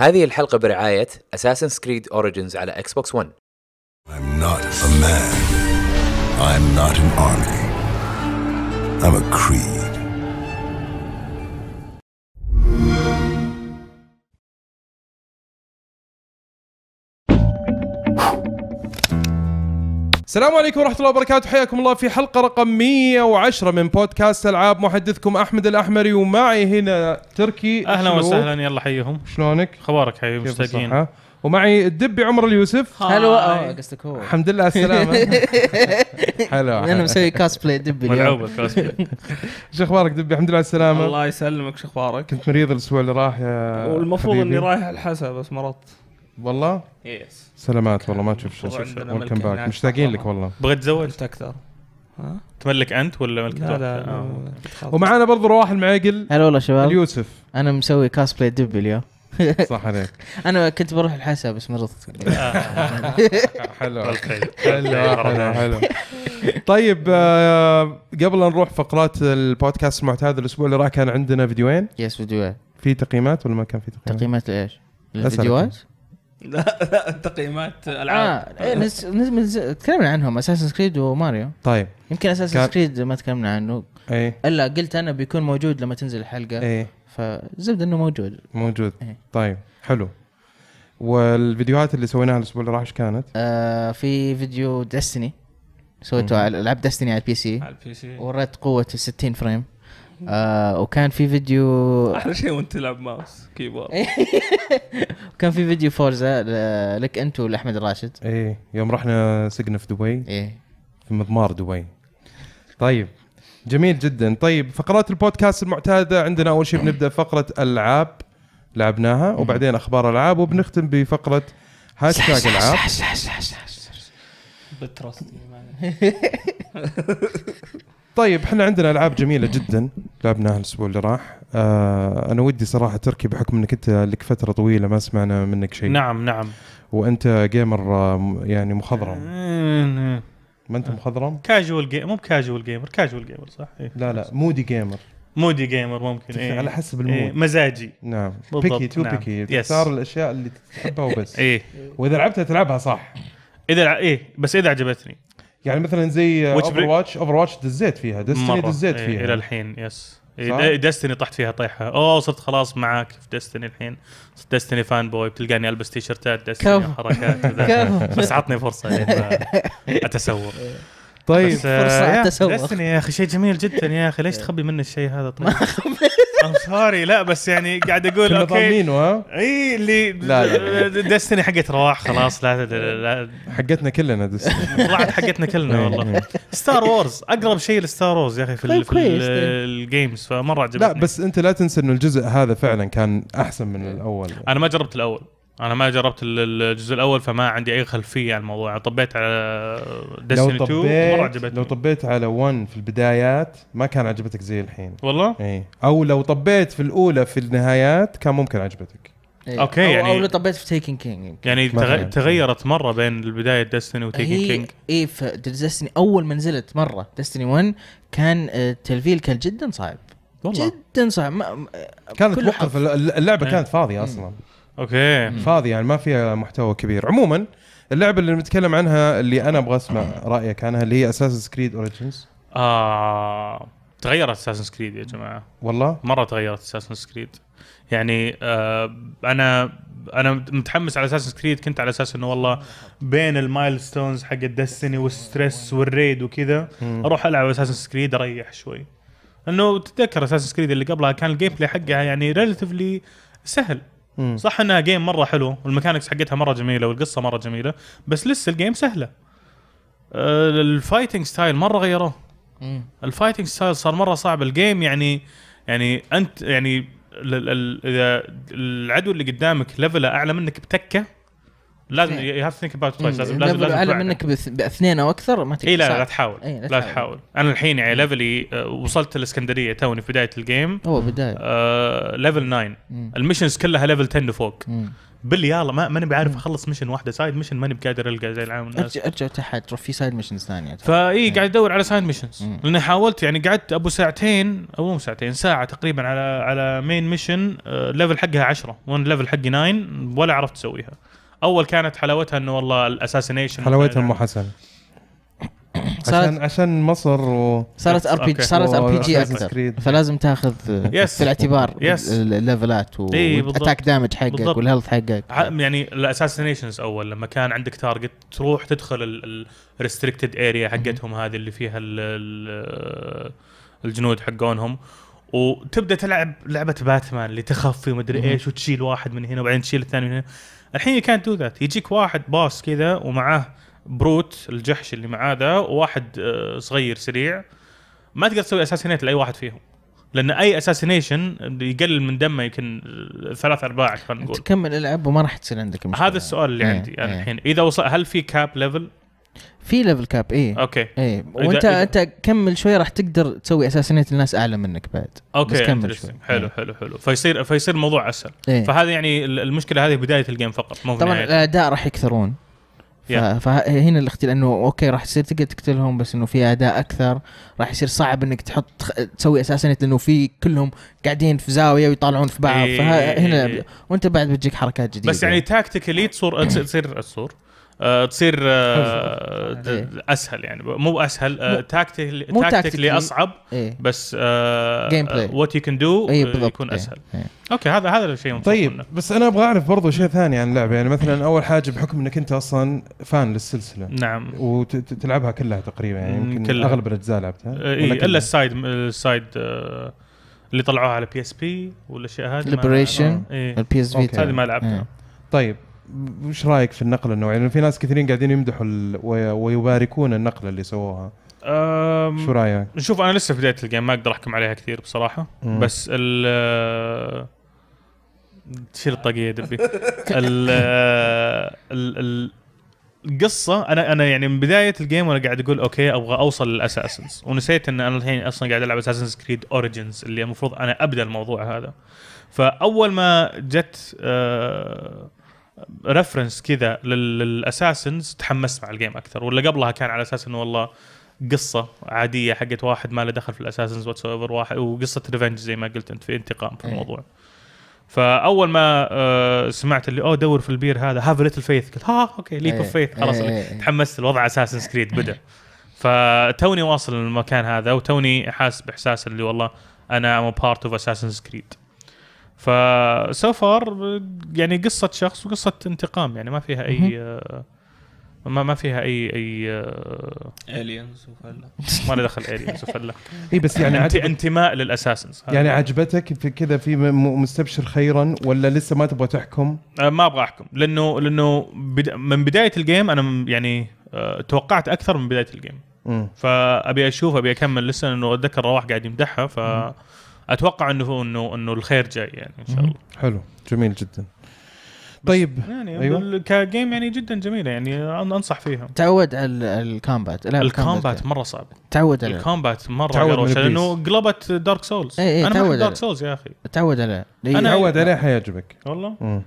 هذه الحلقة برعاية Assassin's Creed Origins على Xbox بوكس 1. I'm not a man. I'm not an army. I'm a creed. السلام عليكم ورحمة الله وبركاته حياكم الله في حلقة رقم 110 من بودكاست ألعاب محدثكم أحمد الأحمري ومعي هنا تركي أهلا وسهلا يلا حيهم شلونك؟ خبارك حي مشتاقين ومعي الدبي عمر اليوسف هلا قصدك هو الحمد لله السلامة هلا انا مسوي كاسبلاي دبي ملعوبة كاسبلاي شو اخبارك دبي الحمد لله السلامة الله يسلمك شو اخبارك؟ كنت مريض الاسبوع اللي راح يا والمفروض اني رايح الحسا بس مرضت والله؟ يس سلامات والله ما تشوف شيء ولكم باك مشتاقين لك والله بغيت تزوج اكثر ها؟ تملك انت ولا ملك لا لا آه. ومعانا برضه رواح المعيقل هلا والله شباب اليوسف انا مسوي كاسبلاي دب اليوم صح عليك انا كنت بروح الحسا بس مرضت حلو حلو حلو طيب آه، قبل أن نروح فقرات البودكاست المعتاد الاسبوع اللي راح كان عندنا فيديوين يس فيديوين في تقييمات ولا ما كان في تقييمات؟ تقييمات لايش؟ للفيديوهات؟ لا لا تقييمات العاب آه إيه، نس... نس... تكلمنا عنهم اساسن كريد وماريو طيب يمكن اساسن كان... كريد ما تكلمنا عنه ايه الا قلت انا بيكون موجود لما تنزل الحلقه ايه فالزبده انه موجود موجود ايه. طيب حلو والفيديوهات اللي سويناها الاسبوع اللي راح ايش كانت؟ آه في فيديو دستني سويته على العاب دستني على البي سي على البي سي وريت قوه ال 60 فريم آه وكان في فيديو احلى شيء وانت تلعب ماوس كيبورد وكان في فيديو فورزا لك انت ولاحمد راشد ايه يوم رحنا سجن في دبي ايه في مضمار دبي طيب جميل جدا طيب فقرات البودكاست المعتاده عندنا اول شيء بنبدا فقره العاب لعبناها وبعدين اخبار العاب وبنختم بفقره هاشتاج العاب بترستي طيب احنا عندنا العاب جميله جدا لعبناها الاسبوع اللي راح آه انا ودي صراحه تركي بحكم انك انت لك فتره طويله ما سمعنا منك شيء نعم نعم وانت جيمر آه، يعني مخضرم آه، ما انت مخضرم كاجوال جيمر مو كاجوال جيمر كاجوال جيمر صح إيه. لا لا مودي جيمر مودي جيمر ممكن إيه. على حسب إيه، المود إيه. مزاجي نعم بيكي تو نعم. بيكي تختار الاشياء اللي تحبها وبس ايه واذا لعبتها تلعبها صح اذا ايه بس اذا عجبتني يعني مثلا زي اوفر واتش اوفر واتش دزيت فيها دستني دزيت إيه، فيها الى الحين يس إيه، دستني طحت فيها طيحه اوه صرت خلاص معاك في دستني الحين صرت دستني فان بوي بتلقاني البس تيشرتات دستني حركات بس عطني فرصه يعني اتسوق طيب آه، فرصه اتسوق دستني يا اخي شيء جميل جدا يا اخي ليش تخبي مني الشيء هذا طيب ام سوري لا بس يعني قاعد اقول اوكي ضامنينه ها اي اللي لا دستني حقت رواح خلاص لا, لا حقتنا كلنا دستني طلعت حقتنا كلنا إيه، والله ستار إيه. وورز اقرب شيء لستار وورز يا اخي في, طيب، في الجيمز طيب. فمره عجبتني لا بس انت لا تنسى انه الجزء هذا فعلا كان احسن من الاول انا ما جربت الاول انا ما جربت الجزء الاول فما عندي اي خلفيه عن الموضوع يعني طبيت على ديستني 2 مره عجبتني لو طبيت على 1 في البدايات ما كان عجبتك زي الحين والله اي او لو طبيت في الاولى في النهايات كان ممكن عجبتك إيه. اوكي أو يعني او لو طبيت في تيكن كينج يعني تغيرت مره بين البدايه ديستني وتيكن هي... كينج اي فديستني اول ما نزلت مره ديستني 1 كان آه، التلفيل كان جدا صعب والله جدا صعب ما... كانت موقف اللعبه إيه. كانت فاضيه إيه. اصلا اوكي فاضي يعني ما فيها محتوى كبير عموما اللعبه اللي نتكلم عنها اللي انا ابغى اسمع رايك عنها اللي هي اساسن كريد اوريجنز آه تغيرت اساسن كريد يا جماعه والله مره تغيرت اساسن كريد يعني آه انا انا متحمس على اساس كريد كنت على اساس انه والله بين المايلستونز حق الدستني والستريس والريد وكذا اروح العب اساس كريد اريح شوي انه تتذكر اساس كريد اللي قبلها كان الجيم بلاي حقها يعني ريلاتيفلي سهل مم. صح انها جيم مره حلو والميكانكس حقتها مره جميله والقصه مره جميله بس لسه الجيم سهله آه، الفايتنج ستايل مره غيروه الفايتنج ستايل صار مره صعب الجيم يعني يعني انت يعني اذا العدو اللي قدامك ليفله اعلى منك بتكه لازم يو هاف ثينك اباوت تويس لازم لازم لازم اعلى منك باثنين او اكثر ما تقدر اي لا لا تحاول لا, تحاول انا الحين يعني ليفلي آه، وصلت الاسكندريه توني في بدايه الجيم هو بدايه ليفل 9 المشنز كلها ليفل 10 لفوق بلي يلا ما ماني بعرف اخلص مشن واحده سايد مشن ماني بقادر القى زي العام الناس ارجع ارجع تحت في سايد مشنز ثانيه فاي قاعد ادور على سايد مشنز لاني حاولت يعني قعدت ابو ساعتين او مو ساعتين ساعه تقريبا على على مين مشن ليفل حقها 10 وانا ليفل حقي 9 ولا عرفت اسويها اول كانت حلاوتها انه والله الاساسينيشن حلاوتها مو حسن عشان عشان مصر و صارت ار بي جي صارت ار بي جي اكثر فلازم تاخذ يس. في الاعتبار يس. الليفلات والاتاك دامج حقك والهيلث حقك يعني الاساسينيشنز اول لما كان عندك تارجت تروح تدخل الريستريكتد اريا حقتهم هذه اللي فيها الجنود حقونهم وتبدا تلعب لعبه باتمان اللي تخفي ومدري ايش وتشيل واحد من هنا وبعدين تشيل الثاني من هنا الحين يو كانت دو ذات يجيك واحد باص كذا ومعاه بروت الجحش اللي معاه ذا وواحد آه، صغير سريع ما تقدر تسوي اساسينيت لاي واحد فيهم لان اي اساسينيشن يقلل من دمه يمكن آه، ثلاث ارباع خلينا نقول تكمل العب وما راح تصير عندك مشكله هذا السؤال اللي إيه، عندي الحين إيه. الحين اذا وصل هل في كاب ليفل في ليفل كاب اي اوكي اي وانت إذا انت كمل شوي راح تقدر تسوي اساسيات الناس اعلى منك بعد اوكي بس كمل شوي. حلو إيه. حلو حلو فيصير فيصير الموضوع اسهل إيه. فهذا يعني المشكله هذه بدايه الجيم فقط مو طبعا الاداء راح يكثرون yeah. فهنا الاختلاف انه اوكي راح تصير تقدر تقتلهم بس انه في اداء اكثر راح يصير صعب انك تحط تسوي اساسا لانه في كلهم قاعدين في زاويه ويطالعون في بعض إيه فهنا إيه،, إيه وانت بعد بتجيك حركات جديده بس يعني تاكتيكلي تصير تصير الصور آه، تصير آه، إيه. اسهل يعني مو اسهل تاكتيكلي آه، تاكتيكلي اصعب إيه؟ بس جيم بلاي وات يو كان دو يكون إيه. اسهل إيه. اوكي هذا هذا الشيء طيب منه. بس انا ابغى اعرف برضو شيء ثاني عن اللعبه يعني مثلا اول حاجه بحكم انك انت اصلا فان للسلسله نعم وتلعبها كلها تقريبا يعني يمكن كلها. اغلب الاجزاء لعبتها إيه الا السايد السايد اللي طلعوها على بي اس بي والاشياء هذه ليبريشن البي اس بي هذه ما لعبتها إيه. طيب وش رايك في النقله النوعيه؟ لانه يعني في ناس كثيرين قاعدين يمدحوا ويباركون النقله اللي سووها. شو رايك؟ شوف انا لسه في بدايه الجيم ما اقدر احكم عليها كثير بصراحه مم. بس ال تشيل الطاقيه يا دبي ال القصه انا انا يعني من بدايه الجيم وانا قاعد اقول اوكي ابغى اوصل للاساسنز ونسيت ان انا الحين اصلا قاعد العب اساسنز كريد اوريجنز اللي المفروض انا ابدا الموضوع هذا فاول ما جت آه رفرنس كذا للاساسنز تحمست مع الجيم اكثر ولا قبلها كان على اساس انه والله قصه عاديه حقت واحد ما له دخل في الاساسنز واتس ايفر واحد وقصه ريفنج زي ما قلت انت في انتقام في إيه. الموضوع فاول ما آه، سمعت اللي اوه دور في البير هذا هاف ليتل فيث قلت ها اوكي ليب اوف فيث خلاص إيه، إيه. تحمست الوضع اساسن كريد بدا فتوني واصل للمكان هذا وتوني حاسس باحساس اللي والله انا ام بارت اوف اساسن كريد فسوفر يعني قصه شخص وقصه انتقام يعني ما فيها اي آه، ما ما فيها اي اي الينز آه، وفله ما له دخل الينز وفله اي بس يعني انت انتماء للاساسنز يعني عجبتك في كذا في مستبشر خيرا ولا لسه ما تبغى تحكم؟ آه ما ابغى احكم لانه لانه بد... من بدايه الجيم انا يعني آه توقعت اكثر من بدايه الجيم فابي اشوف ابي اكمل لسه لانه اتذكر رواح قاعد يمدحها ف اتوقع انه انه انه الخير جاي يعني ان شاء الله حلو جميل جدا طيب يعني أيوة. كجيم يعني جدا جميله يعني انصح فيها تعود على الكومبات لا الكومبات يعني. مره صعب تعود عليه الكومبات مره تعود لانه قلبت دارك سولز اي اي انا تعود دارك سولز يا اخي تعود عليه انا تعود عليه حيعجبك والله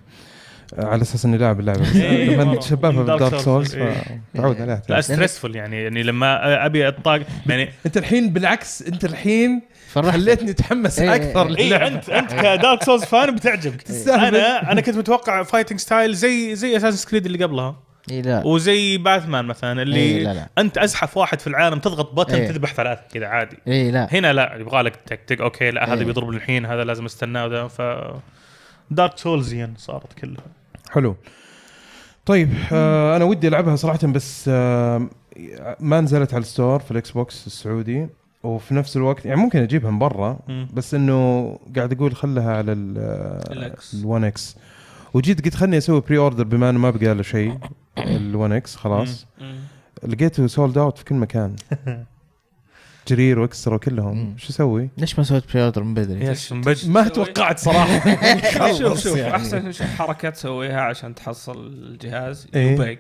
على اساس اني لاعب اللعبه بس إيه، إيه، لما شبابها بالدارك سولز فتعود عليها لا ستريسفول يعني يعني لما ابي اطاق يعني انت الحين بالعكس انت الحين فرحت. خليتني اتحمس إيه، اكثر إيه انت انت كدارك سولز فان بتعجبك انا انا كنت متوقع فايتنج ستايل زي زي اساس كريد اللي قبلها إيه لا. وزي باتمان مثلا اللي إيه لا لا. انت ازحف واحد في العالم تضغط بطن إيه. تذبح ثلاثه كذا عادي إيه لا. هنا لا يبغى لك تك تك اوكي لا هذا إيه. بيضرب الحين هذا لازم استناه ف دارك سولزيان صارت كلها حلو طيب آه انا ودي العبها صراحه بس آه ما نزلت على الستور في الاكس بوكس السعودي وفي نفس الوقت يعني ممكن اجيبها من برا بس انه قاعد اقول خلها على ال1 اكس آه، وجيت قلت خلني اسوي بري اوردر بما انه ما بقى له شيء ال1 اكس خلاص لقيته سولد اوت في كل مكان جرير واكسترا كلهم شو اسوي؟ ليش ما سويت بري اوردر من بدري؟ ما توقعت صراحه شوف شوف يعني. احسن حركه تسويها عشان تحصل الجهاز يبق إيه.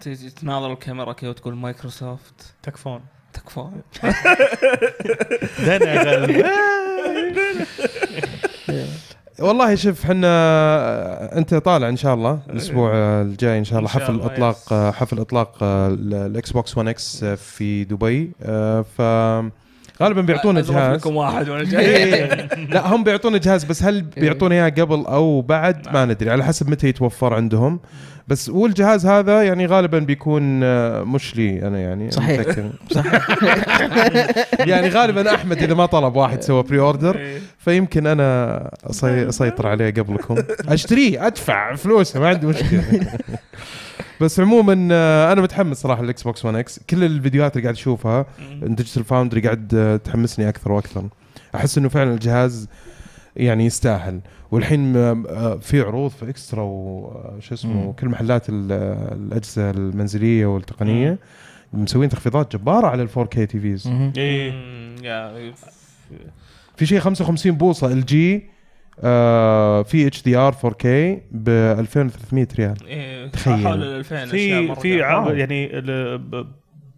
تيجي تناظر الكاميرا كذا وتقول مايكروسوفت تكفون تكفون والله شوف احنا آه، انت طالع ان شاء الله إيه. الاسبوع الجاي ان شاء الله آه، حفل اطلاق حفل آه، اطلاق الاكس بوكس 1 اكس في دبي ف غالبا بيعطونا جهاز لكم واحد وانا جاي إيه. لا هم بيعطونا جهاز بس هل إيه. بيعطونا اياه قبل او بعد ما ندري على حسب متى يتوفر عندهم بس والجهاز هذا يعني غالبا بيكون آه، مش لي انا يعني صحيح صحيح يعني غالبا احمد اذا ما طلب واحد سوى بري اوردر إيه. فيمكن انا اسيطر عليه قبلكم اشتريه ادفع فلوسه ما عندي مشكله بس عموما آه، انا متحمس صراحه للاكس بوكس 1 اكس كل الفيديوهات اللي قاعد اشوفها ديجيتال فاوندري قاعد آه، تحمسني اكثر واكثر احس انه فعلا الجهاز يعني يستاهل والحين في عروض في اكسترا وش اسمه كل محلات الاجهزه المنزليه والتقنيه مسوين تخفيضات جباره على ال 4 تي فيز في شيء 55 بوصه ال جي آه في اتش دي ار 4 كي ب 2300 ريال إيه تخيل حول 2000 في في يعني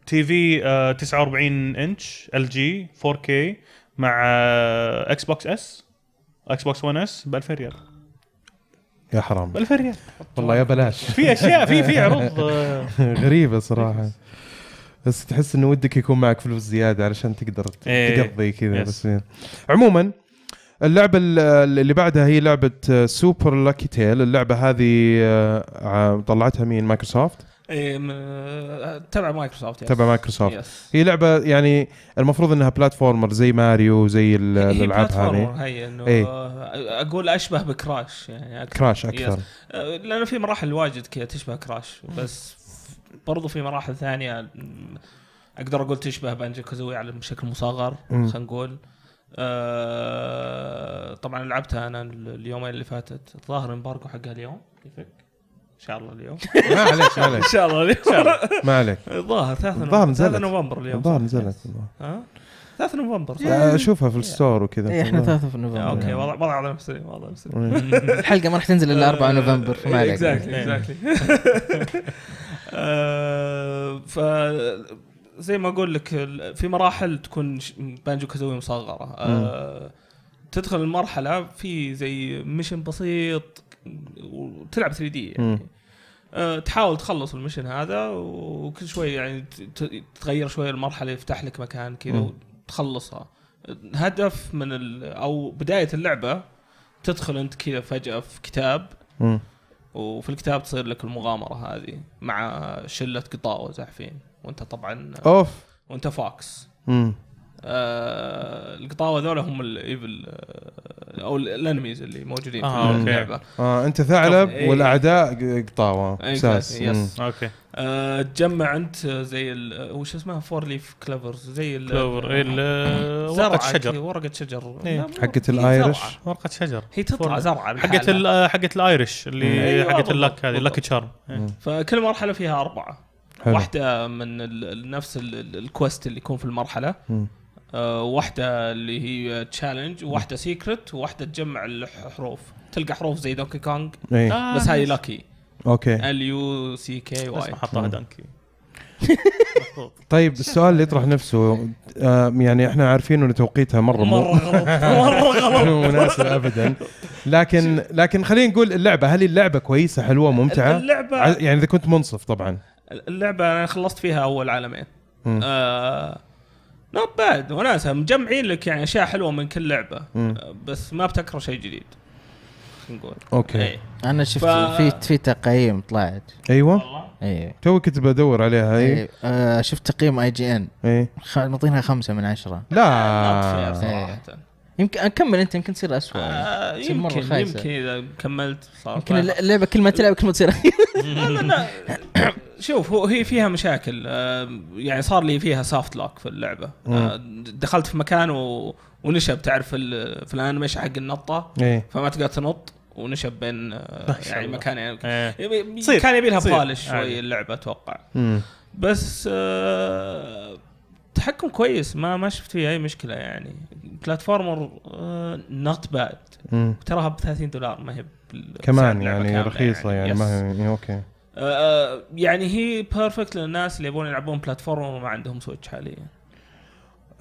تي في آه 49 انش ال جي 4 كي مع آه اكس بوكس اس اكس بوكس 1 اس ب 2000 ريال يا حرام ب 2000 ريال والله يا بلاش في اشياء في في عروض غريبه صراحه بس تحس انه ودك يكون معك فلوس زياده علشان تقدر إيه، تقضي كذا بس يعني. عموما اللعبة اللي بعدها هي لعبة سوبر لاكي تيل اللعبة هذه آه، آه، طلعتها مين مايكروسوفت إيه، تبع مايكروسوفت تبع مايكروسوفت هي لعبه يعني المفروض انها بلاتفورمر زي ماريو زي إيه، الالعاب هذه هي انه ايه؟ اقول اشبه بكراش يعني أكثر. كراش اكثر أه، لانه في مراحل واجد كذا تشبه كراش بس برضو في مراحل ثانيه اقدر اقول تشبه بانجي كوزوي على بشكل مصغر خلينا نقول أه طبعا لعبتها انا اليومين اللي فاتت الظاهر امبارجو حقها اليوم كيفك؟ ان شاء الله اليوم ما عليك ما عليك ان شاء الله اليوم ما عليك الظاهر 3 الظاهر نزلت 3 نوفمبر اليوم الظاهر نزلت ها 3 نوفمبر آه، اشوفها في الستور وكذا اي احنا 3 نوفمبر اوكي وضع وضع على نفسي وضع نفسي الحلقه إيه. ما راح تنزل الا 4 آه، نوفمبر فما عليك اكزاكتلي اكزاكتلي إيه. آه، ف زي ما اقول لك في مراحل تكون بانجو كازوي مصغره تدخل المرحله في زي ميشن بسيط وتلعب 3 دي يعني أه، تحاول تخلص المشن هذا وكل شوي يعني تغير شويه المرحله يفتح لك مكان كذا وتخلصها هدف من او بدايه اللعبه تدخل انت كذا فجاه في كتاب م. وفي الكتاب تصير لك المغامره هذه مع شله قطاوه زاحفين وانت طبعا اوف وانت فاكس آه القطاوه ذولا هم الايفل آه، او الانميز اللي موجودين آه في اللعبه آه انت ثعلب إيه. والاعداء قطاوه اساس يس اوكي آه تجمع انت زي وش اسمها فور ليف كلفرز زي كلوفر آه، آه، ورقه شجر ورقه شجر إيه. حقت الايرش ورقه شجر هي تطلع زرعه حقت حقت الايرش اللي إيه، حقت اللاك هذه اللك إيه. تشارم فكل مرحله فيها اربعه واحده من نفس الكوست اللي يكون في المرحله آه، واحده اللي هي تشالنج وواحده سيكرت وواحده تجمع الحروف تلقى حروف زي دونكي كونغ إيه. آه، بس هاي لاكي اوكي ال يو سي كي واي حطها دونكي طيب السؤال اللي يطرح نفسه آه يعني احنا عارفين ان توقيتها مره مره غلط مره غلط مو مناسب ابدا لكن لكن خلينا نقول اللعبه هل اللعبه كويسه حلوه ممتعه؟ اللعبه يعني اذا كنت منصف طبعا اللعبه انا خلصت فيها اول عالمين آه نوت باد وناسه مجمعين لك يعني اشياء حلوه من كل لعبه مم. بس ما بتكره شيء جديد نقول اوكي أي. انا شفت ف... في في تقييم طلعت ايوه اي تو كنت بدور عليها اي إيه. آه، شفت تقييم اي جي ان اي نعطيها خمسة من عشرة لا لا. يمكن اكمل انت يمكن تصير اسوء آه يمكن مرة يمكن اذا كملت صار يمكن اللعبه كل ما تلعب كل ما تصير شوف هو هي فيها مشاكل آه، يعني صار لي فيها سافت لوك في اللعبه آه، دخلت في مكان ونشب تعرف في الانيميشن حق النطه إيه. فما تقدر تنط ونشب بين آه، يعني مكان يعني, إيه. يعني كان يبي لها بالش شوي اللعبه اتوقع بس آه تحكم كويس ما ما شفت فيه اي مشكله يعني بلاتفورمر نوت آه، باد تراها ب 30 دولار ما هي كمان يعني رخيصه يعني, يعني ما هي إيه، اوكي آه، آه، يعني هي بيرفكت للناس اللي يبون يلعبون بلاتفورم وما عندهم سويتش حاليا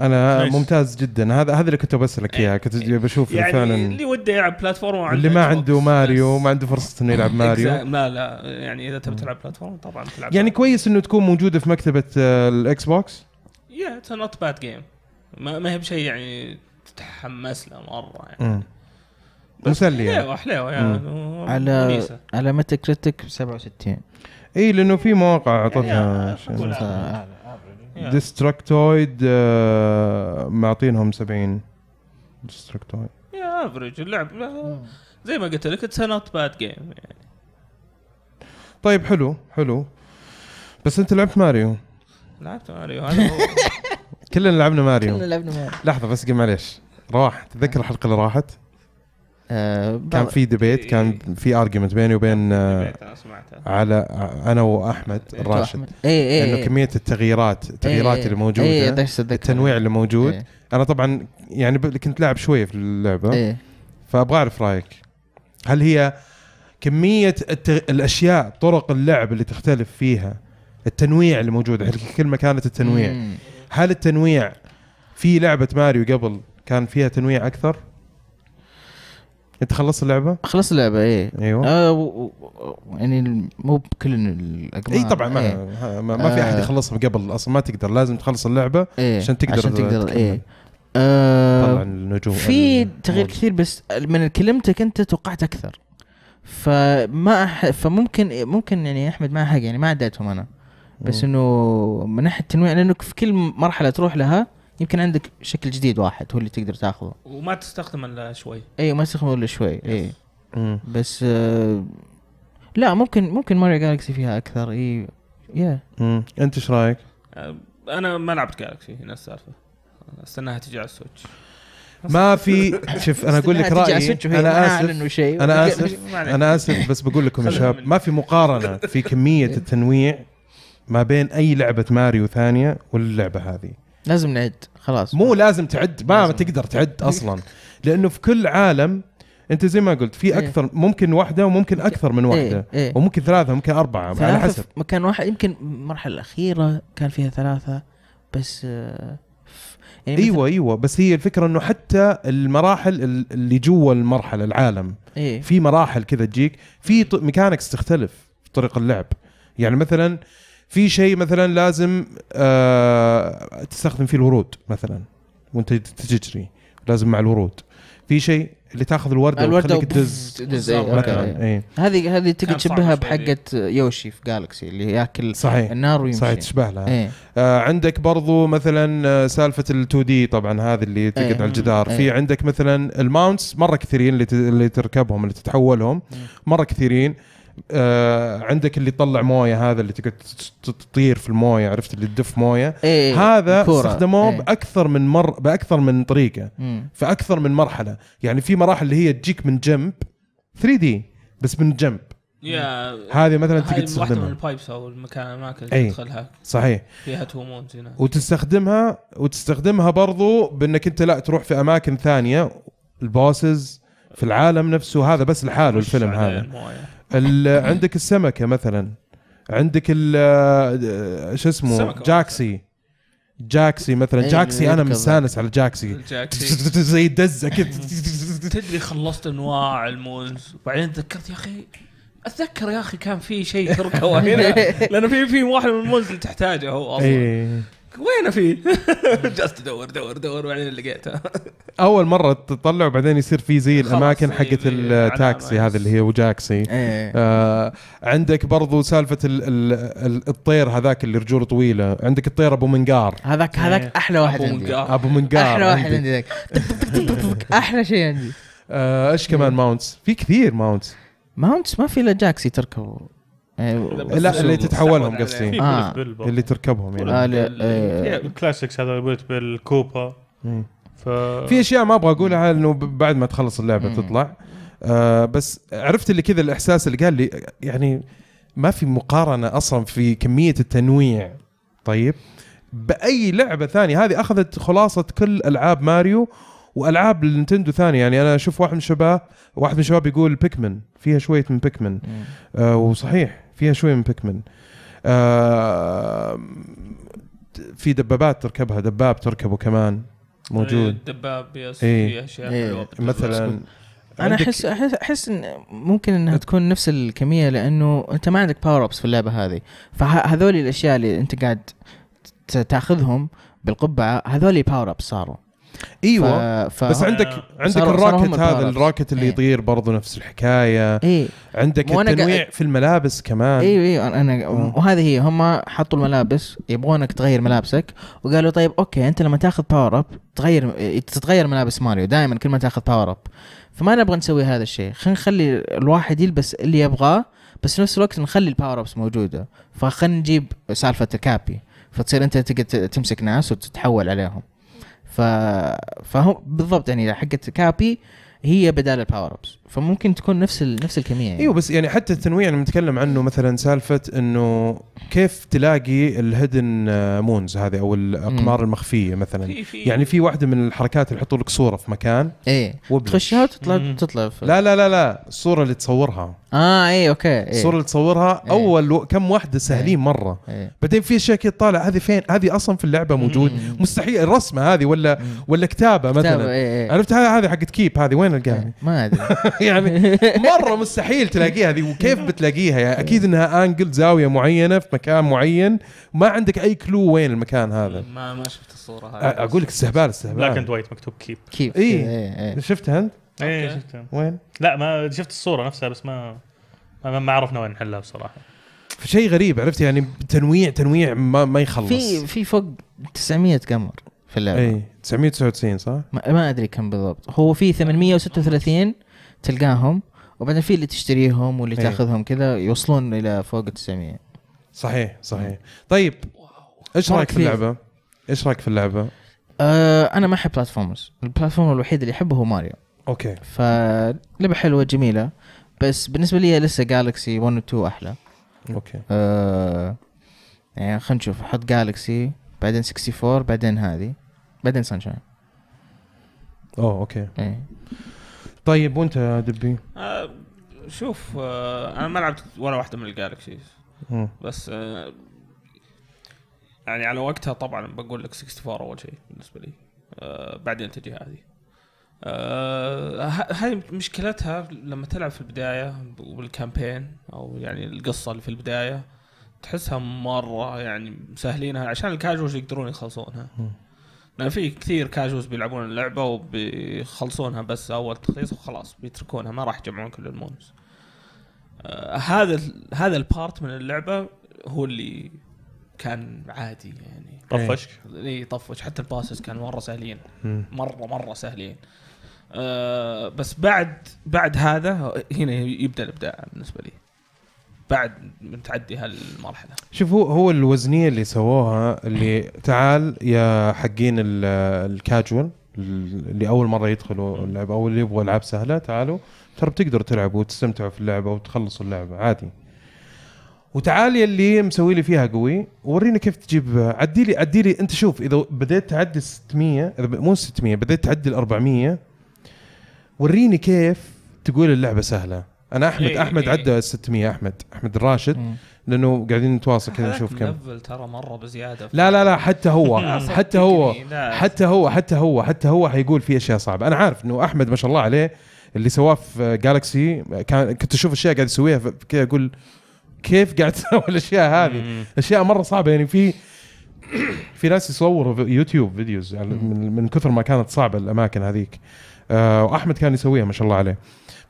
انا ممتاز جدا هذا هذا اللي كنت بسالك اياه إيه، كنت إيه. بشوف يعني فعلا اللي وده يلعب بلاتفورم اللي ما عنده ماريو ما عنده فرصه انه يلعب ماريو لا لا يعني اذا تبي تلعب بلاتفورم طبعا تلعب يعني كويس انه تكون موجوده في مكتبه الاكس بوكس يا اتس نوت باد جيم ما هي بشيء يعني تتحمس له مره يعني مسلية حليوه حليوه يعني على على متى كريتك 67 اي لانه في مواقع اعطتها آه. ديستركتويد آه، معطينهم 70 ديستركتويد يا افريج اللعب آه، زي ما قلت لك اتس نوت باد جيم يعني طيب حلو حلو بس انت لعبت ماريو لعبت ماريو هذا هو كلنا لعبنا ماريو كلنا لعبنا ماريو لحظه بس معليش راح تتذكر الحلقه اللي راحت؟ آه، كان في ديبيت كان في ارجيومنت بيني وبين آه، آه، على انا واحمد إيه، الراشد اي اي انه كميه التغييرات إيه، التغييرات إيه. اللي موجوده التنويع اللي موجود انا طبعا يعني كنت لاعب شويه في اللعبه فابغى اعرف رايك هل هي كميه الاشياء طرق اللعب اللي تختلف فيها التنويع اللي موجود الكلمه كانت التنويع مم. هل التنويع في لعبه ماريو قبل كان فيها تنويع اكثر انت خلصت اللعبه؟ خلصت اللعبه ايه ايوه آه و... و... يعني مو بكل الاقمار اي طبعا ما إيه؟ ما, ما في احد آه. يخلصها قبل اصلا ما تقدر لازم تخلص اللعبه إيه؟ عشان تقدر عشان تقدر ايه آه طبعا النجوم في يعني تغيير كثير بس من كلمتك انت توقعت اكثر فما أح... فممكن ممكن يعني احمد ما حق يعني ما عديتهم انا بس انه من ناحيه التنويع لانه في كل مرحله تروح لها يمكن عندك شكل جديد واحد هو اللي تقدر تاخذه وما تستخدم الا شوي اي ما تستخدمه الا شوي اي بس آه لا ممكن ممكن ماريو جالكسي فيها اكثر اي يا انت ايش رايك؟ آه، انا ما لعبت جالكسي هنا السالفه استناها تجي على السويتش ما في شوف انا اقول لك رايي انا اسف شيء انا اسف انا اسف بس بقول لكم يا شباب ما في مقارنه في كميه إيه. التنويع ما بين اي لعبه ماريو ثانيه واللعبه هذه لازم نعد خلاص مو لازم تعد ما لازم. تقدر تعد اصلا لانه في كل عالم انت زي ما قلت في إيه. اكثر إيه؟ ممكن واحده وممكن اكثر من إيه، واحده إيه؟ إيه؟ وممكن ثلاثه ممكن اربعه ثلاثة على حسب مكان واحد يمكن المرحله الاخيره كان فيها ثلاثه بس آه، يعني ايوه ايوه بس هي الفكره انه حتى المراحل اللي جوا المرحله العالم إيه؟ في مراحل كذا تجيك في ميكانكس تختلف في طريق اللعب يعني مثلا في شيء مثلا لازم آه تستخدم فيه الورود مثلا وانت تجري لازم مع الورود في شيء اللي تاخذ الورده الورده تدز تدز اي إيه. هذه هذه تقدر تشبهها بحقه يوشي في جالكسي اللي ياكل صحيح النار ويمشي صحيح تشبه لها ايه. آه عندك برضو مثلا آه، سالفه ال2 دي طبعا هذه اللي إيه. تقعد ايه. على الجدار ايه. في عندك مثلا الماونتس مره كثيرين اللي اللي تركبهم اللي تتحولهم إيه. مره كثيرين آه، عندك اللي يطلع مويه هذا اللي تقعد تطير في المويه عرفت اللي تدف مويه إيه, إيه،, إيه، هذا استخدموه إيه باكثر من مر باكثر من طريقه في اكثر من مرحله يعني في مراحل اللي هي تجيك من جنب 3 دي بس من جنب هذه مثلا تقدر تستخدمها واحده من البايبس او المكان الاماكن اللي إيه. تدخلها صحيح فيها تو زينا. وتستخدمها وتستخدمها برضو بانك انت لا تروح في اماكن ثانيه البوسز في العالم نفسه هذا بس لحاله الفيلم هذا الموية. عندك السمكه مثلا عندك ال شو اسمه جاكسي جاكسي مثلا إيه، جاكسي إيه، انا مستانس على جاكسي زي دزه كذا تدري خلصت انواع المونز وبعدين تذكرت يا اخي اتذكر يا اخي كان في شيء تركه هنا لانه في في واحد من المونز اللي تحتاجه هو اصلا إيه. وين في؟ جالس تدور دور دور وبعدين لقيتها اول مره تطلع وبعدين يصير في زي الاماكن إيه، حقت التاكسي يعني. هذه اللي هي وجاكسي ايه. آه عندك برضو سالفه الـ الـ الـ الطير هذاك اللي رجوله طويله عندك الطير ابو منقار هذاك إيه. هذاك احلى واحد ابو منقار ابو منقار احلى واحد عندي ذاك احلى شيء عندي آه، ايش آه كمان ماونتس في كثير ماونتس ماونتس ما في الا جاكسي تركبه يعني لا اللي تتحولهم قصدي يعني آه. اللي تركبهم يعني آه، الكلاسيكس آه. هذا بولت بيل كوبا ف... في اشياء ما ابغى اقولها انه بعد ما تخلص اللعبه تطلع آه بس عرفت اللي كذا الاحساس اللي قال لي يعني ما في مقارنه اصلا في كميه التنويع طيب باي لعبه ثانيه هذه اخذت خلاصه كل العاب ماريو والعاب النينتندو ثانيه يعني انا اشوف واحد من الشباب واحد من الشباب يقول بيكمن فيها شويه من بيكمن آه وصحيح فيها شوي من بيكمن آه في دبابات تركبها دباب تركبه كمان موجود إيه، دباب يس إيه. في اشياء حلوه إيه، مثلا انا احس احس احس إن ممكن انها تكون نفس الكميه لانه انت ما عندك باور ابس في اللعبه هذه فهذول الاشياء اللي انت قاعد تاخذهم بالقبعه هذول باور ابس صاروا ايوه ف... بس عندك عندك الراكت هذا الراكت اللي ايه. يطير برضه نفس الحكايه ايه. عندك التنويع ق... في الملابس كمان ايوه ايوه انا آه. وهذه هي هم حطوا الملابس يبغونك تغير ملابسك وقالوا طيب اوكي انت لما تاخذ باور اب تغير تتغير ملابس ماريو دائما كل ما تاخذ باور اب فما نبغى نسوي هذا الشيء خلينا نخلي الواحد يلبس اللي يبغاه بس في نفس الوقت نخلي الباور ابس موجوده فخلينا نجيب سالفه الكابي فتصير انت تقدر تمسك ناس وتتحول عليهم ف فهم بالضبط يعني حقت كابي هي بدال الباور ابس فممكن تكون نفس نفس الكميه يعني. ايوه بس يعني حتى التنويع اللي بنتكلم عنه مثلا سالفه انه كيف تلاقي الهيدن آه، مونز هذه او الاقمار مم. المخفيه مثلا في في يعني في واحده من الحركات اللي يحطوا لك صوره في مكان ايه تخشها وتطلع مم. تطلع في... لا لا لا لا الصوره اللي تصورها اه اي اوكي إيه. الصوره اللي تصورها إيه. اول كم واحده سهلين إيه. مره إيه. بعدين في اشياء كذا طالع هذه فين هذه اصلا في اللعبه موجود مم. مستحيل الرسمه هذه ولا مم. ولا كتابه مثلا كتابة إيه. عرفت هذه حقت كيب هذه وين القاها إيه. ما ادري يعني مره مستحيل تلاقيها هذه وكيف نعم. بتلاقيها يعني اكيد انها انجل زاويه معينه في مكان معين ما عندك اي كلو وين المكان هذا ما ما شفت الصوره هذه اقول لك استهبال استهبال بلاك اند وايت مكتوب كيب كيب اي شفتها انت؟ اي إيه، شفتها وين؟ لا ما شفت الصوره نفسها بس ما ما عرفنا وين نحلها بصراحه فشيء غريب عرفت يعني تنويع تنويع ما, ما يخلص في في فوق 900 قمر في اللعبه اي 999 صح؟ ما, ما ادري كم بالضبط هو في 836 تلقاهم وبعدين في اللي تشتريهم واللي أيه. تاخذهم كذا يوصلون الى فوق 900 صحيح صحيح طيب ايش رايك في اللعبه؟ ايش رايك في اللعبه؟ أه انا ما احب بلاتفورمز البلاتفورم الوحيد اللي احبه هو ماريو اوكي فلعبه حلوه جميله بس بالنسبه لي لسه جالكسي 1 و 2 احلى اوكي أه يعني خلينا نشوف احط جالكسي بعدين 64 بعدين هذه بعدين سانشاين اوه اوكي ايه طيب وانت يا دبي آه شوف آه انا ما لعبت ولا واحده من الجالكسيز بس آه يعني على وقتها طبعا بقول لك 64 اول شيء بالنسبه لي آه بعدين تجي هذه هاي آه، مشكلتها لما تلعب في البدايه وبالكامبين او يعني القصه اللي في البدايه تحسها مره يعني مسهلينها عشان الكاجوال يقدرون يخلصونها لا في كثير كاجوز بيلعبون اللعبه وبيخلصونها بس اول تخليص وخلاص بيتركونها ما راح يجمعون كل المونز آه هذا هذا البارت من اللعبه هو اللي كان عادي يعني طفشك؟ اي طفش حتى الباسز كان مره سهلين مره مره سهلين آه بس بعد بعد هذا هنا يبدا الابداع بالنسبه لي بعد تعدي هالمرحله شوف هو هو الوزنيه اللي سووها اللي تعال يا حقين الكاجوال اللي اول مره يدخلوا اللعبه او اللي يبغوا العاب سهله تعالوا ترى بتقدروا تلعبوا وتستمتعوا في اللعبه وتخلصوا اللعبه عادي وتعال يا اللي مسوي لي فيها قوي وريني كيف تجيب عدي لي عدي لي انت شوف اذا بديت تعدي 600 اذا مو 600 بديت تعدي ال 400 وريني كيف تقول اللعبه سهله انا احمد إيه احمد إيه عدى 600 احمد احمد الراشد لانه قاعدين نتواصل كذا نشوف كم ليفل ترى مره بزياده لا لا لا حتى هو حتى هو حتى هو حتى هو حتى هو حيقول في اشياء صعبه انا عارف انه احمد ما شاء الله عليه اللي سواه في جالكسي كان كنت اشوف اشياء قاعد يسويها كذا اقول كيف قاعد تسوي الاشياء هذه اشياء مره صعبه يعني في في ناس يصوروا في يوتيوب فيديوز يعني من كثر ما كانت صعبه الاماكن هذيك آه، واحمد كان يسويها ما شاء الله عليه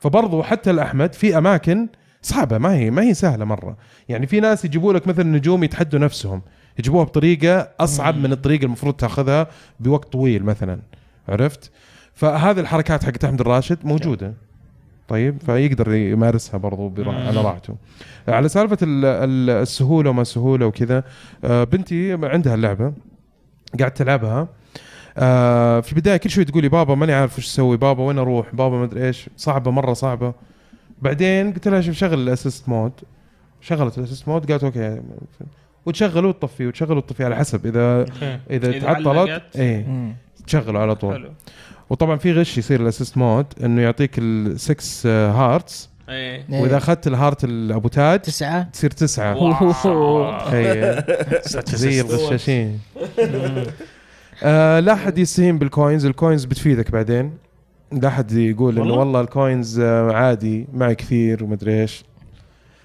فبرضو حتى الاحمد في اماكن صعبه ما هي ما هي سهله مره يعني في ناس يجيبوا لك مثلا نجوم يتحدوا نفسهم يجيبوها بطريقه اصعب من الطريقه المفروض تاخذها بوقت طويل مثلا عرفت فهذه الحركات حقت احمد الراشد موجوده نعم. طيب فيقدر يمارسها برضو على راحته على سالفه السهوله وما سهوله وكذا آه، بنتي عندها اللعبه قاعد تلعبها آه في البدايه كل شوي تقول لي بابا ماني عارف ايش اسوي بابا وين اروح بابا ما ادري ايش صعبه مره صعبه بعدين قلت لها شوف شغل الاسيست مود شغلت الاسيست مود قالت اوكي وتشغله وتطفيه وتشغله وتطفيه على حسب اذا اذا, تعطلت اي تشغله على طول حلو. وطبعا في غش يصير الاسيست مود انه يعطيك ال6 هارتس آه، أيه. واذا إيه. اخذت الهارت ابو تاج تسعه تصير تسعه إيه. زي الغشاشين آه لا حد يستهين بالكوينز الكوينز بتفيدك بعدين لا حد يقول انه والله الكوينز آه، عادي معي كثير ومدري ايش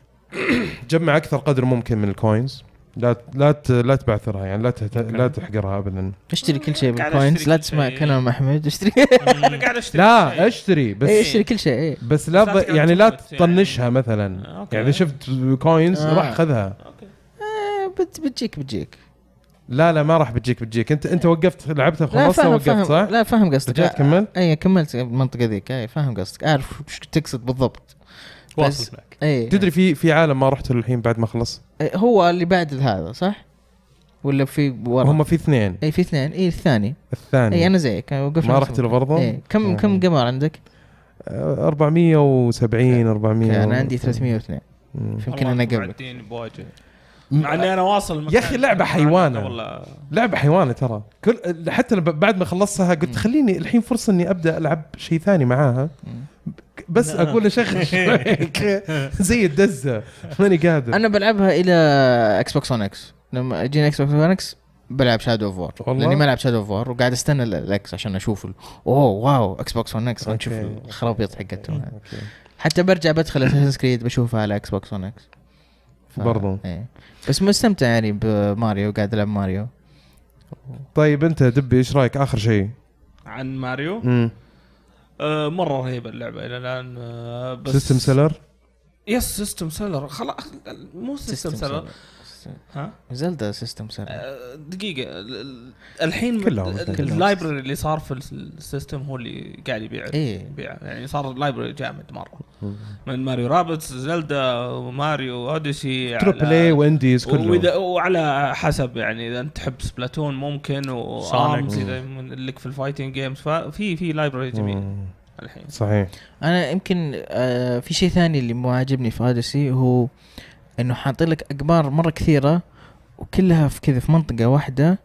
جمع اكثر قدر ممكن من الكوينز لا لا لا تبعثرها يعني لا لا تحقرها ابدا اشتري كل شيء بالكوينز لا تسمع كلام احمد اشتري انا قاعد اشتري لا اشتري بس إيه، اشتري كل شيء إيه. بس لا يعني لا يعني. تطنشها مثلا يعني شفت كوينز آه. راح خذها آه، بتجيك بتجيك لا لا ما راح بتجيك بتجيك انت انت وقفت لعبتها خلاص وقفت صح؟ لا فاهم قصدك رجعت كملت؟ اي كملت المنطقه ذيك اي فاهم قصدك اعرف وش تقصد بالضبط واصل معك اي تدري في في عالم ما رحت له الحين بعد ما خلص؟ إيه، هو اللي بعد هذا صح؟ ولا في ورا هم في اثنين اي في اثنين اي الثاني الثاني اي انا زيك وقفت ما رحت له برضه؟ اي كم آه. كم قمر عندك؟ 470 أه، 400 انا عندي 302 يمكن انا قبل مع اني انا واصل يا اخي لعبه حيوانه لعبه حيوانه ترى كل حتى بعد ما خلصتها قلت خليني الحين فرصه اني ابدا العب شيء ثاني معاها بس اقول اشغل زي الدزه ماني قادر انا بلعبها الى اكس بوكس 1 اكس لما اجيني اكس بوكس 1 اكس بلعب شادو اوف وور لاني ما لعب شادو اوف وور وقاعد استنى الاكس عشان اشوف اوه واو اكس بوكس 1 اكس نشوف الخرابيط حقتهم حتى برجع بدخل اساسن كريد بشوفها على اكس بوكس 1 اكس ف... برضو ايه. بس مستمتع يعني بماريو قاعد العب ماريو طيب انت دبي ايش رايك اخر شيء عن ماريو امم آه مره رهيبه اللعبه الى الان آه بس سيستم سيلر يس سيستم سيلر خلاص مو سيستم, سيلر. ها زلدا سيستم سيلر آه، دقيقه الحين كلهم اللايبرري اللي صار في السيستم هو اللي قاعد يبيع إيه؟ يبيع يعني صار لايبرري جامد مره من ماريو رابتس زلدا ماريو اوديسي تربل اي وانديز كله وعلى حسب يعني اذا انت تحب سبلاتون ممكن وارمز اذا لك في الفايتنج جيمز ففي في لايبرري جميل الحين صحيح انا يمكن آه في شيء ثاني اللي مو عاجبني في اوديسي هو انه حاطين لك اقمار مره كثيره وكلها في كذا في منطقه واحده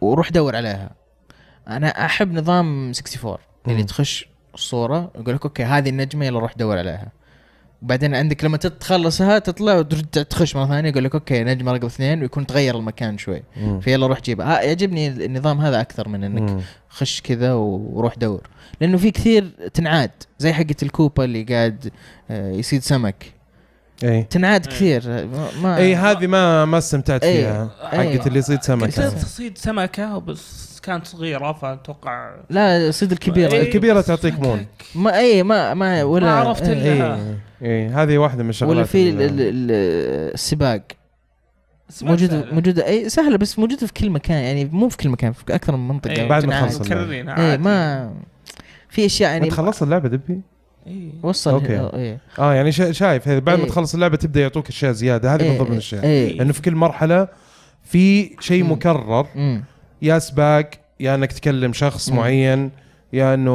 وروح دور عليها انا احب نظام 64 اللي يعني تخش الصوره يقول لك اوكي هذه النجمه يلا روح دور عليها بعدين عندك لما تخلصها تطلع وترجع تخش مره ثانيه يقول لك اوكي نجمه رقم اثنين ويكون تغير المكان شوي فيلا روح جيبها آه، يعجبني النظام هذا اكثر من انك مم. خش كذا وروح دور لانه في كثير تنعاد زي حقه الكوبا اللي قاعد آه، يصيد سمك اي تنعاد إيه. كثير ما اي هذه ما ما استمتعت إيه. فيها إيه. حقت اللي يصيد سمكه كنت تصيد سمكه بس كانت صغيره فاتوقع لا صيد الكبيره أي الكبيره تعطيك مون ما اي ما ما ولا ما عرفت اي اي هذه واحده من الشغلات ولا في السباق موجودة موجودة اي سهلة بس موجودة في كل مكان يعني مو في كل مكان في اكثر من منطقة أي بعد ما تخلص اي ما في اشياء يعني انت خلصت اللعبة دبي؟ إيه. وصل اوكي إيه. آه يعني شايف بعد ما إيه. تخلص اللعبه تبدا يعطوك اشياء زياده هذه إيه، من ضمن الاشياء إيه. لانه في كل مرحله في شيء مكرر يا سباق يا انك تكلم شخص معين يا انه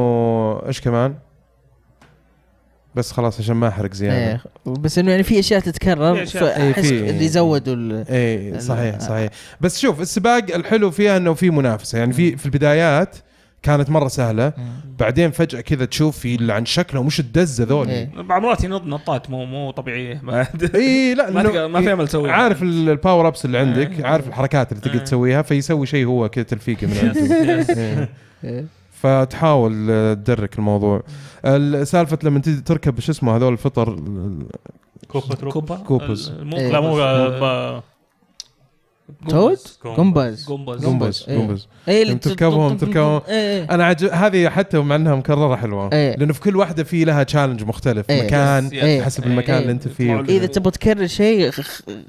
ايش كمان بس خلاص عشان ما احرق زياده ايه بس انه يعني في اشياء تتكرر احس اللي زودوا اي صحيح صحيح بس شوف السباق الحلو فيها انه في منافسه يعني في في البدايات كانت مره سهله بعدين فجاه كذا تشوف في اللي عن شكلهم وش الدزه ذولي بعض إيه. مرات ينط نطات مو مو طبيعيه إيه، إيه، ما اي لا ما, ما في امل تسويها عارف الباور ابس اللي عندك عارف الحركات اللي تقدر تسويها فيسوي شيء هو كذا تلفيكه من عنده فتحاول آه، تدرك الموضوع سالفه لما تجي تركب شو اسمه هذول الفطر كوبا كوبا كوبا لا مو تود جومباز جومباز جومباز اي اللي تركبهم تركبهم إيه، إيه. انا عجب هذه حتى مع انها مكرره حلوه إيه. لانه في كل واحده في لها تشالنج مختلف مكان حسب المكان اللي انت فيه اذا تبغى تكرر شيء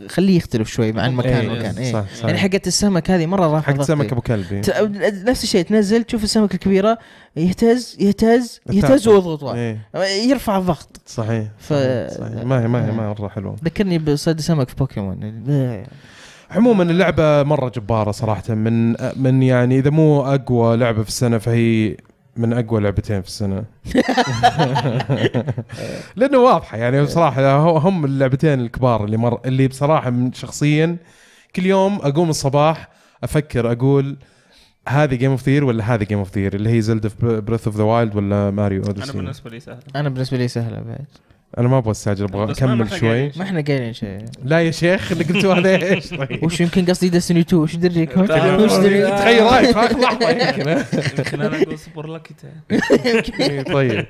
خليه يختلف شوي مع المكان مكان يعني حقت السمك هذه مره رافعه حقت سمك ابو كلب نفس الشيء تنزل تشوف السمكه الكبيره يهتز يهتز يهتز ويضغط يرفع الضغط صحيح ف ما هي ما هي ما هي مره حلوه ذكرني بصيد سمك في بوكيمون عموما اللعبه مره جباره صراحه من من يعني اذا مو اقوى لعبه في السنه فهي من اقوى لعبتين في السنه لانه واضحه يعني بصراحه هم اللعبتين الكبار اللي مر اللي بصراحه من شخصيا كل يوم اقوم الصباح افكر اقول هذه جيم اوف ثير ولا هذه جيم اوف ثير اللي هي زلدة بريث اوف ذا وايلد ولا ماريو اوديسي انا بالنسبه لي سهله انا بالنسبه لي سهله بعد انا ما ابغى استعجل ابغى اكمل شوي ما احنا قايلين شيء لا يا شيخ اللي قلتوه هذا ايش طيب وش يمكن قصدي ديستني 2 وش دريك وش دريك تخيل رايك لحظه يمكن انا اقول سوبر لك طيب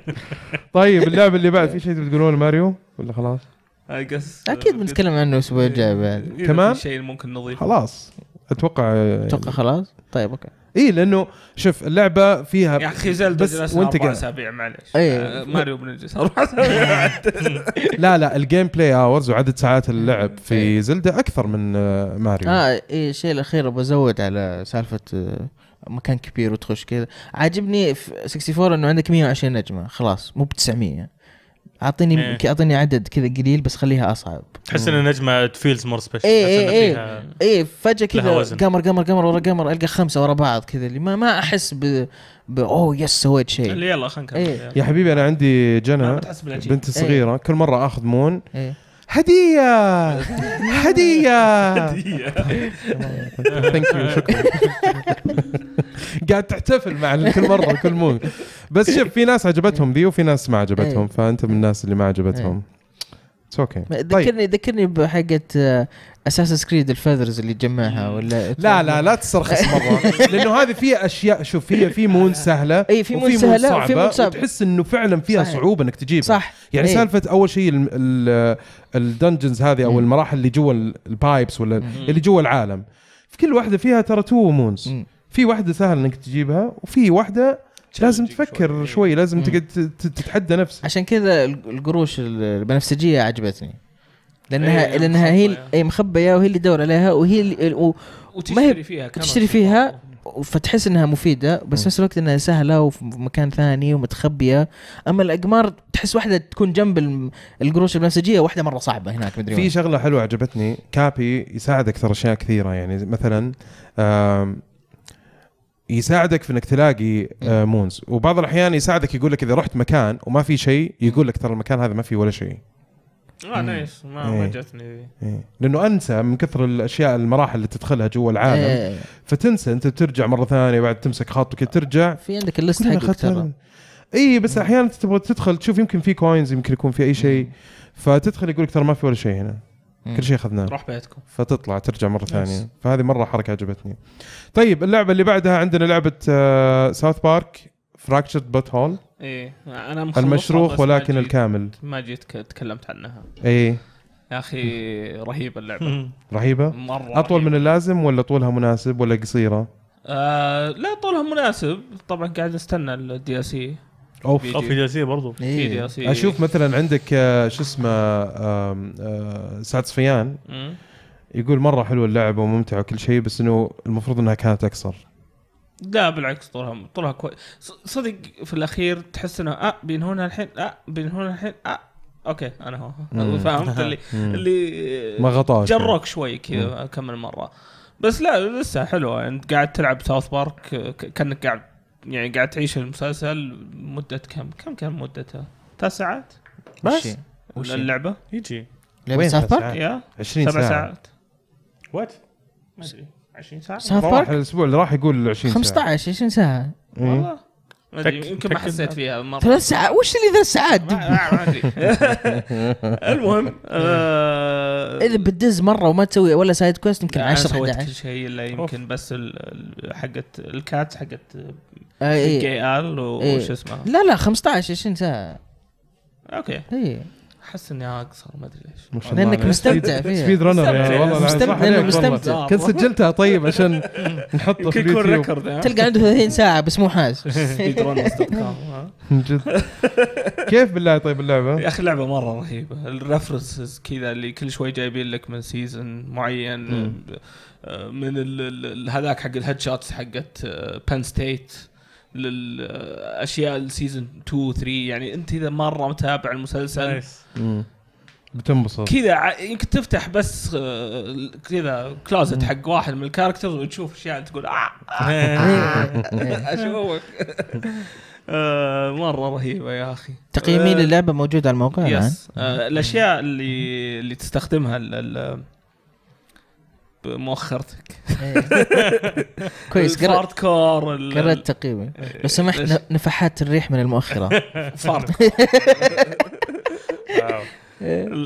طيب اللعبه اللي بعد في شيء بتقولونه ماريو ولا خلاص؟ قص اكيد بنتكلم عنه الاسبوع الجاي بعد تمام شيء ممكن نضيفه خلاص اتوقع اتوقع خلاص طيب اوكي اي لانه شوف اللعبه فيها يا يعني اخي زلدا بس وانت اربع اسابيع معلش أيه. آه، ماريو بنجلس اربع اسابيع لا لا الجيم بلاي اورز وعدد ساعات اللعب في أيه. زلدا اكثر من آه، ماريو اه اي الشيء الاخير بزود على سالفه آه، مكان كبير وتخش كذا عاجبني في 64 انه عندك 120 نجمه خلاص مو ب 900 اعطيني إيه. اعطيني عدد كذا قليل بس خليها اصعب تحس ان النجمه فيلز مور سبيشال اي اي اي اي فجاه كذا قمر قمر قمر ورا قمر القى خمسه ورا بعض كذا اللي ما ما احس ب, ب اوه يس سويت شيء يلا خلينا نكمل إيه. يا حبيبي انا عندي جنى بنتي إيه. صغيره إيه. كل مره اخذ مون إيه. هدية هدية هدية ثانك يو شكرا قاعد تحتفل مع كل مرة وكل مو بس شوف في ناس عجبتهم ذي وفي ناس ما عجبتهم إيه. فأنت من الناس اللي ما عجبتهم اتس إيه. اوكي ذكرني طيب. ذكرني بحقة آه، اساس كريد الفذرز اللي تجمعها ولا لا لا لا تسترخص مره لانه هذه فيها اشياء شوف هي في مون سهله اي في مون سهله وفي مون صعبه تحس انه فعلا فيها صحيح. صعوبه انك تجيبها صح يعني ايه. سالفه اول شيء الدنجنز هذه او المراحل اللي جوا البايبس ولا اللي جوا العالم في كل واحده فيها ترى تو مونز في واحده سهل انك تجيبها وفي واحده لازم تفكر شوي, شوي لازم تقعد تتحدى نفسك عشان كذا القروش البنفسجيه عجبتني لانها أيه يعني لانها هي اي مخبيه وهي اللي تدور عليها وهي اللي و... وتشتري فيها تشتري فيها فتحس انها مفيده بس في نفس الوقت انها سهله وفي مكان ثاني ومتخبيه اما الاقمار تحس واحده تكون جنب القروش البنفسجيه واحده مره صعبه هناك مدري في شغله حلوه عجبتني كابي يساعدك ترى اشياء كثيره يعني مثلا يساعدك في انك تلاقي آه، مونز وبعض الاحيان يساعدك يقول لك اذا رحت مكان وما في شيء يقول لك ترى المكان هذا ما فيه ولا شيء اه نايس ما ما إيه. جتني إيه. لانه انسى من كثر الاشياء المراحل اللي تدخلها جوا العالم إيه. فتنسى انت بترجع مره ثانيه بعد تمسك خط وكذا ترجع في عندك الليست حقك ترى اي بس احيانا تبغى تدخل تشوف يمكن في كوينز يمكن يكون في اي شيء فتدخل يقول لك ترى ما في ولا شيء هنا مم. كل شيء اخذناه روح بيتكم فتطلع ترجع مره ثانيه فهذه مره حركه عجبتني طيب اللعبه اللي بعدها عندنا لعبه ساوث آه، بارك فراكتشرد بوت هول ايه انا المشروخ ولكن ما الكامل ما جيت تكلمت عنها ايه يا اخي رهيبه اللعبه رهيبه مره اطول رهيبة. من اللازم ولا طولها مناسب ولا قصيره آه لا طولها مناسب طبعا قاعد استنى الدي اس اي اوف في دي اس اي برضه في دي اس اي اشوف مثلا عندك آه، شو اسمه آه، سعد صفيان يقول مره حلوه اللعبه وممتعه وكل شيء بس انه المفروض انها كانت اقصر لا بالعكس طولها طولها كويس صدق في الاخير تحس انه اه بينهونها الحين اه بينهونها الحين اه اوكي انا هو فهمت اللي اللي ما غطاش يعني. جروك شوي كذا كم من مره بس لا لسه حلوه انت قاعد تلعب ساوث بارك كانك قاعد يعني قاعد تعيش المسلسل مده كم كم كان مدتها؟ ثلاث ساعات بس وش اللعبه يجي لعبه ساوث بارك؟ 20 ساعه سبع ساعات وات؟ ما ادري 20 ساعه ساوث الاسبوع اللي راح يقول 20 ساعه 15 20 ساعه والله ما ادري يمكن ما حسيت فيها مره ثلاث ساعات وش اللي ثلاث ساعات؟ ما ادري المهم آه، اذا بتدز مره وما تسوي ولا سايد كويست يمكن 10 11 سويت كل شيء الا يمكن بس حقت الكات حقت جي آه، ال إيه. إيه. وش اسمها لا لا 15 20 ساعه اوكي اي احس اني اقصر ما ادري ليش لانك مستمتع فيها سبيد رانر يعني والله مستمتع لانه مستمتع كنت سجلتها طيب عشان نحطه في اليوتيوب ريكورد يعني. تلقى عنده 30 ساعه بس مو حاس سبيد رانرز جد كيف بالله طيب اللعبه؟ يا اخي اللعبه مره رهيبه الريفرنسز كذا اللي كل شوي جايبين لك من سيزون معين آه، من هذاك حق الهيد شوتس حقت بن آه، ستيت للاشياء السيزون 2 3 يعني انت اذا مره متابع المسلسل نايس بتنبسط كذا يمكن تفتح بس آه، كذا كلوزت حق واحد من الكاركترز وتشوف اشياء تقول اه, آه،, آه، اشوفك مره رهيبه يا اخي تقييمي للعبه موجود على الموقع يس الاشياء اللي اللي تستخدمها بمؤخرتك إيه. كويس قرأت كور قرأت تقييمي إيه. لو سمحت نفحات الريح من المؤخرة فارت إيه.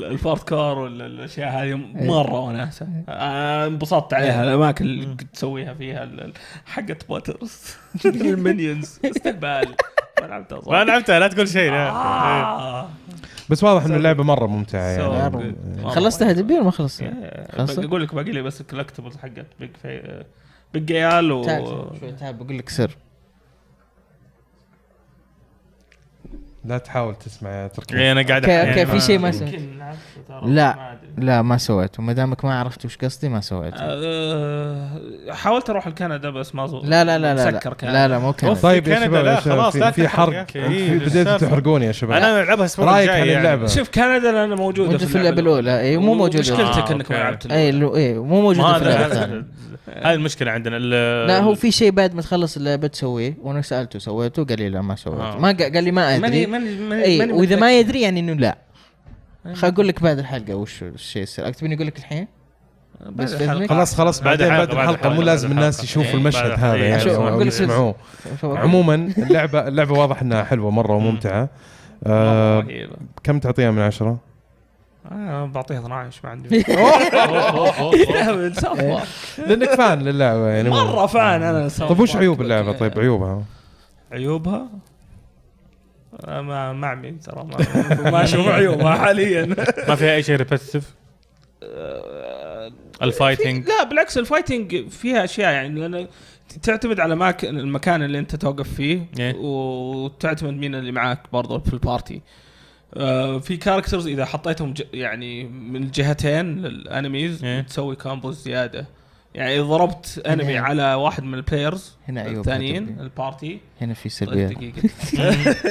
الفارت كار والاشياء هذه مره وناسه انبسطت عليها الاماكن اللي تسويها فيها حقت بوترز المنيونز استقبال ما لعبتها ما لعبتها لا تقول شيء آه. بس واضح انه اللعبه مره ممتعه يعني خلصتها دبي ولا ما خلصتها؟ اقول إيه، لك باقي لي بس الكولكتبلز حقت بيج بيج عيال و شوي تعال بقول لك سر لا تحاول تسمع يا تركي إيه، انا قاعد اوكي في شيء ما سويت لا لا ما سويت وما دامك ما عرفت وش قصدي ما سويت أه حاولت اروح لكندا بس ما زبط لا لا لا لا سكر كندا لا لا مو كندا طيب يا شباب لا خلاص لا في حرق إيه، بديتوا تحرقوني يا شباب انا العبها اسبوع رايك عن يعني. اللعبه شوف كندا لان موجوده في اللعبه الاولى اي آه، إيه، مو موجوده مشكلتك انك ما لعبت اي مو موجوده في اللعبه هاي هذه المشكله عندنا لا هو في شيء بعد ما تخلص اللعبه تسويه وانا سالته سويته قال لي لا ما سويت آه. ما قال لي ما ادري ماني إيه، ماني واذا ما يدري يعني انه لا خل اقول لك بعد الحلقه وش الشيء يصير اني اقول لك الحين؟ بس خلاص خلاص بعدين بعد الحلقه مو لازم الناس يشوفوا إيه، المشهد هذا يعني يسمعوه عموما اللعبه اللعبه واضح انها حلوه مره وممتعه آه، كم تعطيها من عشره؟ انا آه، بعطيها 12 ما عندي لانك فان للعبه يعني مره فان انا طيب وش عيوب اللعبه طيب عيوبها؟ عيوبها ما مع عمي ترى ما, ما اشوف عيوبها حاليا ما فيها اي شيء ريبتتف أه، الفايتنج لا بالعكس الفايتنج فيها اشياء يعني لان تعتمد على مكان المكان اللي انت توقف فيه yeah. إيه. وتعتمد مين اللي معاك برضه في البارتي آه في كاركترز اذا حطيتهم يعني من الجهتين الانميز yeah. تسوي كامبوز زياده يعني اذا ضربت انمي على واحد من البلايرز هنا ايوه الثانيين البارتي هنا في طيب، سلبيه دقيقه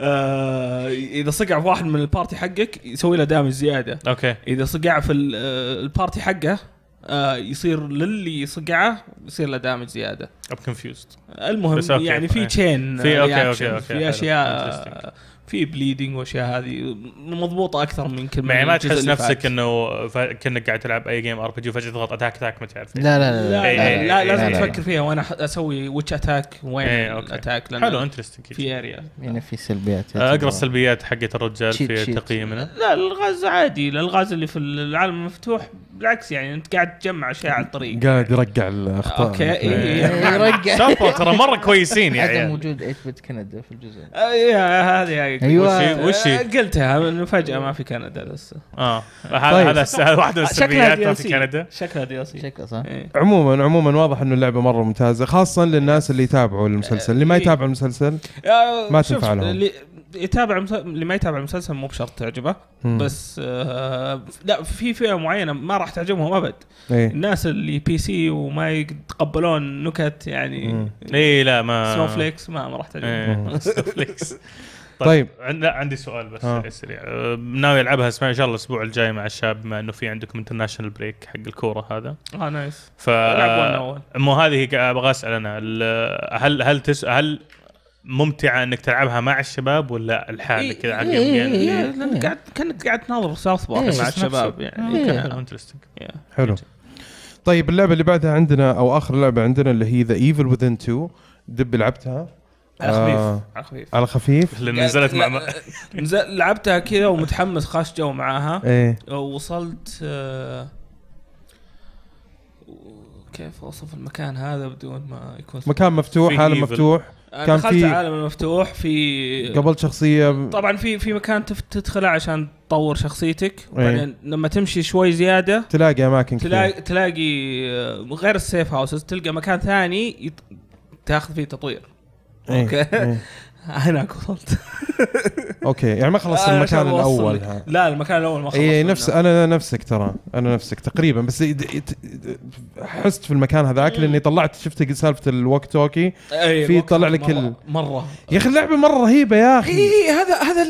آه اذا صقع في واحد من البارتي حقك يسوي له دامج زياده اوكي اذا صقع في آه، البارتي حقه آه يصير للي صقعه يصير له دامج زياده اب كونفيوزد المهم يعني في تشين إيه. في اوكي اوكي اوكي في اشياء في بليدنج واشياء هذه مضبوطه اكثر من كل يعني ما تحس نفسك انه كانك قاعد تلعب اي جيم ار بي جي وفجاه تضغط اتاك اتاك ما تعرف لا لا لا لا, لازم تفكر فيها وانا اسوي ويتش اتاك وين اتاك حلو انترستنج في اريا يعني في سلبيات اقرا السلبيات حقت الرجال في تقييمنا لا الغاز عادي الالغاز اللي في العالم المفتوح بالعكس يعني انت قاعد تجمع اشياء على الطريق قاعد يرقع الاخطاء اوكي اي إيه. إيه، إيه، يرقع سابوا ترى مره كويسين يعني هذا موجود 8 بت كندا في الجزء آه، هذه ايوه وش آه، قلتها انه فجاه ما في كندا لسه اه هذا طيب. هذا واحده من آه، السلبيات ما في كندا شكلها دي شكلها صح عموما عموما واضح انه اللعبه مره ممتازه خاصه للناس اللي يتابعوا المسلسل اللي ما يتابعوا المسلسل ما تنفع لهم يتابع اللي ما يتابع المسلسل مو بشرط تعجبه بس آه لا في فئه معينه ما راح تعجبهم ابد إيه؟ الناس اللي بي سي وما يتقبلون نكت يعني اي لا ما سنوفليكس ما, ما راح تعجبهم إيه. سنوفليكس طيب, طيب. لا عندي سؤال بس آه. سريع آه، ناوي العبها اسمع ان شاء الله الاسبوع الجاي مع الشاب بما انه في عندكم انترناشونال بريك حق الكوره هذا اه نايس ف مو هذه ابغى اسال انا هل هل تس... هل ممتعه انك تلعبها مع الشباب ولا لحالك إيه، كذا على جيم يعني لانك قاعد كانك قاعد تناظر ساوث رصاص مع الشباب يعني حلو طيب اللعبه اللي بعدها عندنا او اخر لعبه عندنا اللي هي ذا ايفل وذن 2 دب لعبتها على خفيف آه على خفيف على خفيف لان نزلت مع لعبتها كذا ومتحمس خاش جو معاها ايه وصلت آه كيف اوصف المكان هذا بدون ما يكون مكان مفتوح عالم مفتوح أنا كان دخلت في عالم المفتوح في قبل شخصيه طبعا في في مكان تدخله عشان تطور شخصيتك وبعدين ايه. لما تمشي شوي زياده تلاقي اماكن تلاقي تلاقي آه، غير السيف هاوسز تلقى مكان ثاني يت... تاخذ فيه تطوير ايه. اوكي ايه. هناك وصلت اوكي يعني ما خلصت آه المكان الاول لا المكان الاول ما خلصت اي نفس انا نفسك ترى انا نفسك تقريبا بس حست في المكان هذاك لاني طلعت شفت سالفه الوك توكي في طلع لك مرة, يا اخي اللعبه مره رهيبه يا اخي اي هذا هذا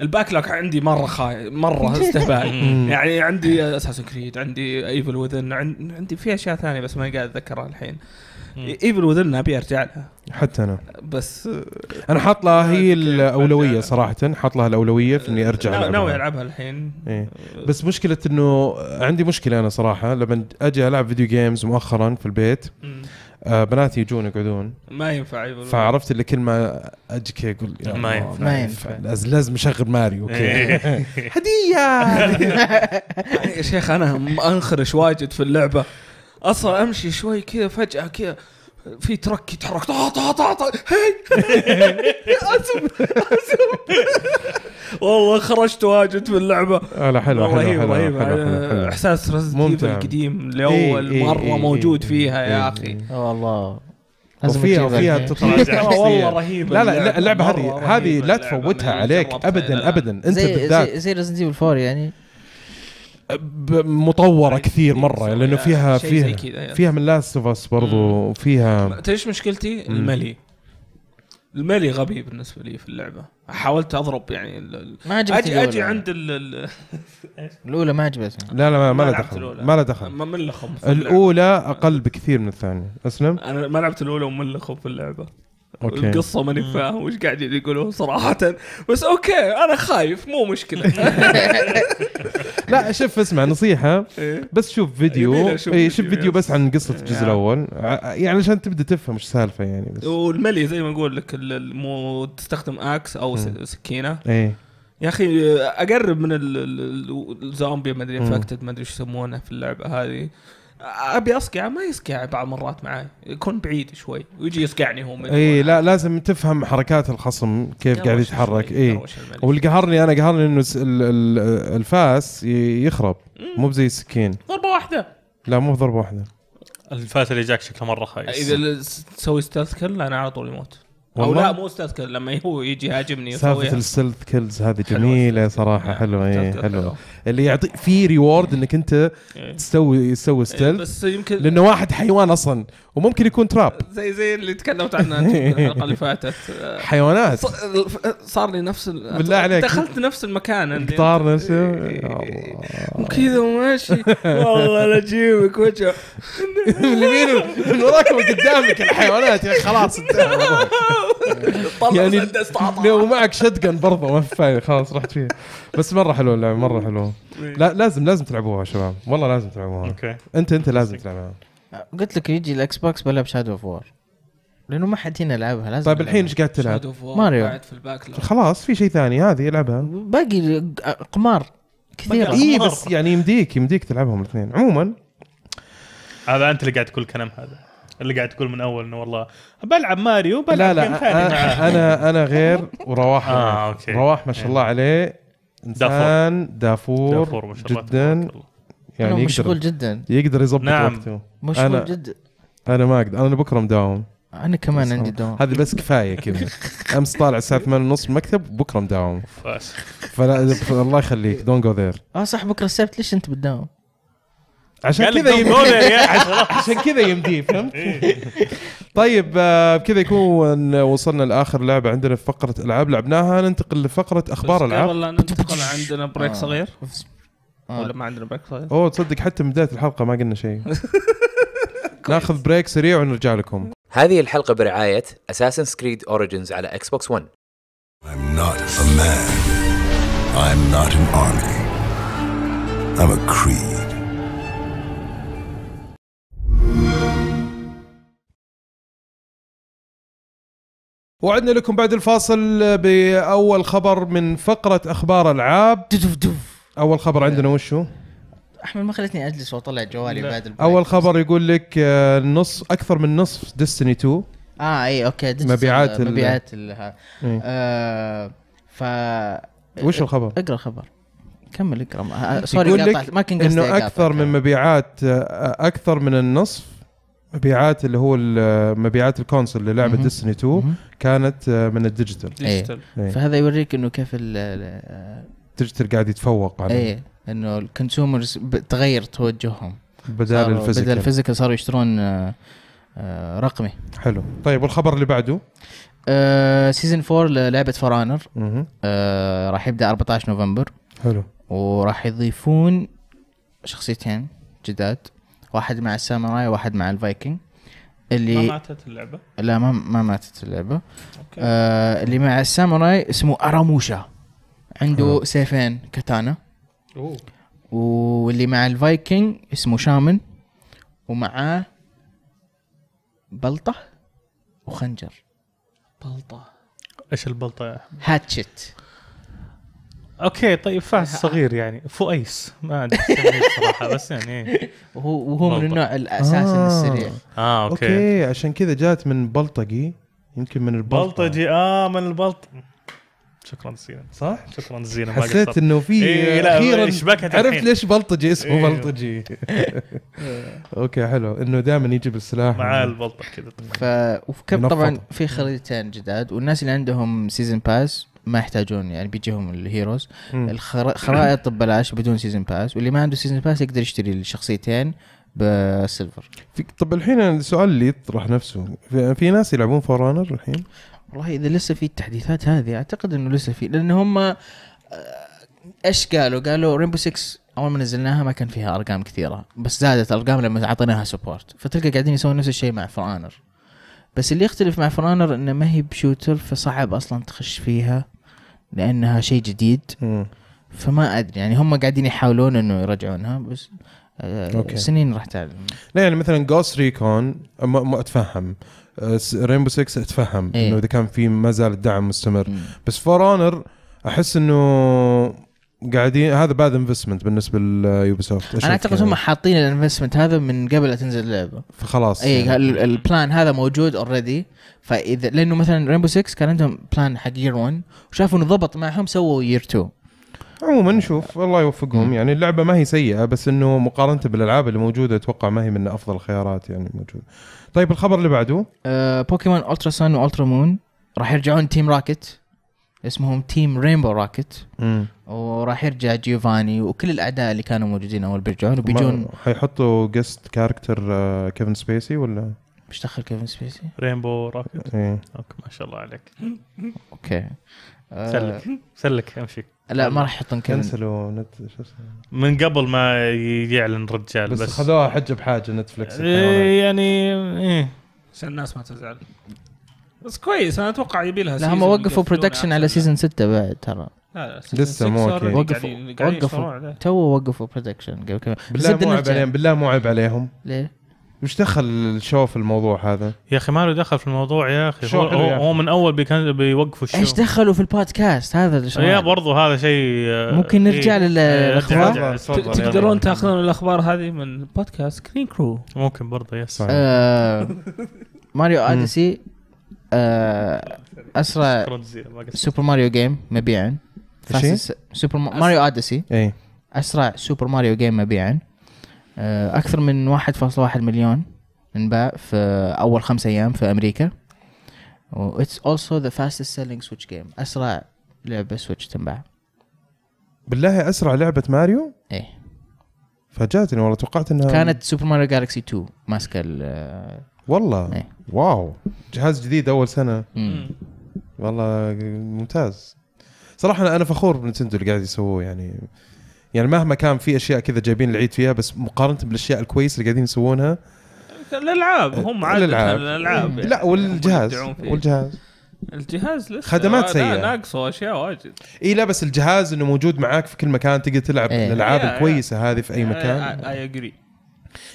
الباك لوك عندي مره خاي مره استهبال يعني عندي اساسن كريد عندي ايفل وذن عندي في اشياء ثانيه بس ما قاعد اتذكرها الحين ايفل وذن ابي ارجع لها حتى انا بس انا حاط لها هي الاولويه صراحه حاط لها الاولويه في اني ارجع لها ناوي العبها الحين إيه. بس مشكله انه عندي مشكله انا صراحه لما اجي العب فيديو جيمز مؤخرا في البيت آه بناتي يجون يقعدون ما ينفع يقولون فعرفت اللي كل ما اجي كي اقول ما, ما ينفع ما ينفع لازم اشغل ماري اوكي إيه. هديه يا شيخ انا انخرش واجد في اللعبه اصلا امشي شوي كذا فجاه كذا في ترك يتحرك طا طا طا طا هي اسم اسم والله خرجت واجد من اللعبه لا حلو حلو رهيب رهيب احساس رزق القديم إيه، لاول إيه مره إيه موجود إيه فيها يا إيه، اخي إيه. والله وفيها وفيها يعني. تطلع والله رهيبه لا لا اللعبه هذه هذه لا تفوتها عليك ابدا ابدا انت بالذات زي ريزنت ايفل 4 يعني مطوره كثير مره لانه يعني، فيها فيها يعني. فيها من لاست اوف اس برضو وفيها تعرف مشكلتي الملي الملي غبي بالنسبه لي في اللعبه حاولت اضرب يعني ال... ما عجبتني اجي اجي يعني. عند ال... الاولى ما عجبتني لا لا ما, ما, دخل ما لها دخل ما ملخم الاولى اقل بكثير من الثانيه اسلم انا ما لعبت الاولى وملخم في اللعبه أوكي. القصه ماني فاهم وش قاعدين يقولون صراحه بس اوكي انا خايف مو مشكله لا شوف اسمع نصيحه إيه. بس شوف فيديو اي شوف فيديو, فيديو بس عن قصه الجزء الاول يعني عشان تبدا تفهم ايش السالفه يعني بس والملي زي ما اقول لك مو تستخدم اكس او سكينه إيه. يا اخي اقرب من الزومبي ما ادري انفكتد ما ادري ايش يسمونه في اللعبه هذه ابي اصقع ما يصقع بعض مرات معاي يكون بعيد شوي ويجي يصقعني هو اي لا لازم تفهم حركات الخصم كيف قاعد يتحرك اي واللي قهرني انا قهرني انه الفاس يخرب مو زي السكين ضربه واحده لا مو ضربه واحده الفاس اللي جاك شكله مره خايس اذا تسوي ستيلث كل انا على طول يموت او لا مو ستيلث كل لما هو يجي يهاجمني سالفه الستيلث كيلز هذه جميله صراحه حلوه اي حلوه اللي يعطي في ريورد انك انت إيه. تسوي تسوي ستيل إيه، بس يمكن لانه واحد حيوان اصلا وممكن يكون تراب زي زي اللي تكلمت عنه الحلقه اللي فاتت حيوانات صار لي نفس بالله عليك دخلت نفس المكان القطار نفسه وكذا إيه. وماشي والله لا اجيبك وجه من من وراك وقدامك الحيوانات خلاص يعني لو معك شتقن برضه ما في فايده خلاص رحت فيها بس مره حلوه اللعبه مره حلوه لا لازم لازم تلعبوها يا شباب والله لازم تلعبوها اوكي انت انت لازم تلعبها قلت لك يجي الاكس بوكس بلعب شادو اوف وور لانه ما حد هنا لعبها لازم طيب الحين ايش قاعد تلعب؟ ماريو قاعد في الباك خلاص في شيء ثاني هذه العبها باقي قمار كثير اي بس يعني يمديك يمديك تلعبهم الاثنين عموما هذا انت اللي قاعد تقول كلام هذا اللي قاعد تقول من اول انه والله بلعب ماريو بلعب لا لا أنا, انا انا غير ورواح آه، أوكي. رواح ما شاء الله إيه. عليه انسان دافور, دافور ما شاء الله جدا يعني مشغول جدا يقدر يظبط نعم. وقته مشغول جدا انا ما اقدر انا بكره مداوم انا كمان عندي دوام هذه بس كفايه كذا امس طالع الساعه 8 ونص المكتب بكره مداوم فلا الله يخليك دونت جو ذير اه صح بكره السبت ليش انت بتداوم؟ عشان كذا يمديه يعني. عشان كذا يمديه فهمت؟ إيه. طيب آه، بكذا يكون وصلنا لاخر لعبه عندنا في فقره العاب لعبناها ننتقل لفقره اخبار العاب قبل ننتقل عندنا بريك آه. صغير ولا آه. ما عندنا بريك صغير اوه تصدق حتى من بدايه الحلقه ما قلنا شيء ناخذ بريك سريع ونرجع لكم هذه الحلقه برعايه اساسن سكريد اوريجنز على اكس بوكس 1 I'm not a man. I'm not an army. I'm a creed. وعدنا لكم بعد الفاصل باول خبر من فقره اخبار العاب اول خبر عندنا وشو؟ احمد ما خلتني اجلس واطلع جوالي لا. بعد اول خبر يقول لك آه، نص اكثر من نصف ديستني 2 اه اي اوكي مبيعات الـ مبيعات الـ ايه. آه ف وش الخبر؟ اقرا الخبر كمل اقرا سوري آه، آه، ما كنت انه اكثر من مبيعات اكثر من النصف مبيعات اللي هو مبيعات الكونسل للعبه ديستني 2 كانت آه، من الديجيتال ديجيتال إيه. إيه. فهذا يوريك انه كيف الديجيتال قاعد يتفوق عليه ايه انه الكونسيومرز تغير توجههم بدال الفيزيكال بدال الفيزيكال صاروا يشترون آه، آه، رقمي حلو طيب والخبر اللي بعده آه سيزون 4 للعبه فرانر آه راح يبدا 14 نوفمبر حلو وراح يضيفون شخصيتين جداد واحد مع الساموراي وواحد مع الفايكنج اللي ما ماتت اللعبه لا ما ما ماتت اللعبه أوكي. آه اللي مع الساموراي اسمه اراموشا عنده أوه. سيفين كاتانا أوه. واللي مع الفايكنج اسمه شامن ومعاه بلطه وخنجر بلطه ايش البلطه يا احمد؟ هاتشت اوكي طيب فاس صغير يعني فؤيس ما ادري صراحه بس يعني وهو وهو من النوع الاساسي آه. السريع اه اوكي اوكي عشان كذا جات من بلطجي يمكن من البلطجي بلطجي اه من البلط شكرا جزيلا صح؟ شكرا جزيلا حسيت انه في إيه اخيرا عرفت ليش بلطجي اسمه إيه. بلطجي اوكي حلو انه دائما يجيب السلاح مع البلطه كذا ف طبعا في خريطتين جداد والناس اللي عندهم سيزن باس ما يحتاجون يعني بيجيهم الهيروز الخرائط ببلاش بدون سيزن باس واللي ما عنده سيزن باس يقدر يشتري الشخصيتين بالسيلفر طب الحين السؤال اللي يطرح نفسه في ناس يلعبون فورانر الحين والله اذا لسه في التحديثات هذه اعتقد انه لسه في لان هم آه، ايش قالوا؟ قالوا ريمبو 6 اول ما نزلناها ما كان فيها ارقام كثيره بس زادت ارقام لما اعطيناها سبورت فتلقى قاعدين يسوون نفس الشيء مع فرانر بس اللي يختلف مع فرانر انه ما هي بشوتر فصعب اصلا تخش فيها لانها شيء جديد م. فما ادري يعني هم قاعدين يحاولون انه يرجعونها بس آه، أوكي. سنين راح تعلم لا يعني مثلا جوست ريكون ما اتفهم رينبو آه، 6 اتفهم إيه؟ انه اذا كان في ما زال الدعم مستمر م. بس فور اونر احس انه قاعدين هذا باد انفستمنت بالنسبه ليوبيسوفت انا اعتقد يعني. هم حاطين الانفستمنت هذا من قبل لا تنزل اللعبه فخلاص اي يعني. البلان هذا موجود اوريدي فاذا لانه مثلا رينبو 6 كان عندهم بلان حق يير 1 وشافوا انه ضبط معهم سووا يير 2 عموما نشوف الله يوفقهم يعني اللعبه ما هي سيئه بس انه مقارنه بالالعاب اللي موجوده اتوقع ما هي من افضل الخيارات يعني موجوده. طيب الخبر اللي بعده أه بوكيمون الترا سان والترا مون راح يرجعون تيم راكت اسمهم تيم رينبو راكت وراح يرجع جيوفاني وكل الاعداء اللي كانوا موجودين اول بيرجعون وبيجون حيحطوا جست كاركتر آه، كيفن سبيسي ولا مش دخل كيفن سبيسي؟ رينبو راكت ايه اوكي ما شاء الله عليك اوكي آه، سلك سلك امشي لا ما راح يحطون كيفن كنسلوا نت شو اسمه من قبل ما يعلن رجال بس, بس خذوها حجه بحاجه نتفلكس إيه يعني ايه عشان الناس ما تزعل بس كويس انا اتوقع يبي لها لا هم وقفوا برودكشن يعني. على سيزون 6 بعد ترى لا لا لسه مو اوكي وقفوا وقفوا تو وقفوا برودكشن قبل كم بالله مو عيب عليهم بالله مو عيب عليهم ليه؟ وش دخل الشو في الموضوع هذا؟ يا اخي ما له دخل في الموضوع يا اخي هو, هو, هو من اول بيكن بيوقفوا الشو ايش دخلوا في البودكاست هذا الشو يا برضو هذا شيء آه، ممكن نرجع إيه, إيه، للاخبار تقدرون تاخذون الاخبار هذه من بودكاست كرين كرو ممكن برضو يس آه، ماريو اديسي آه، اسرع سوبر ماريو جيم مبيعا سوبر ماريو اديسي اي اسرع سوبر ماريو جيم مبيعا آه، اكثر من 1.1 مليون انباع في اول خمس ايام في امريكا و اتس اولسو ذا فاستست سيلينج سويتش جيم اسرع لعبه سويتش تنباع بالله اسرع لعبه ماريو؟ ايه فاجاتني والله توقعت انها كانت سوبر ماريو جالكسي 2 ماسكه ال والله ايه. واو جهاز جديد اول سنه مم. والله ممتاز صراحه انا فخور بنتندو اللي قاعد يسووه يعني يعني مهما كان في اشياء كذا جايبين العيد فيها بس مقارنه بالاشياء الكويسه اللي قاعدين يسوونها الالعاب هم عاد الالعاب يعني لا والجهاز والجهاز الجهاز لسه خدمات سيئه ناقصه اشياء واجد اي لا بس الجهاز انه موجود معاك في كل مكان تقدر تلعب إيه. الالعاب الكويسه هذه في اي مكان اي اجري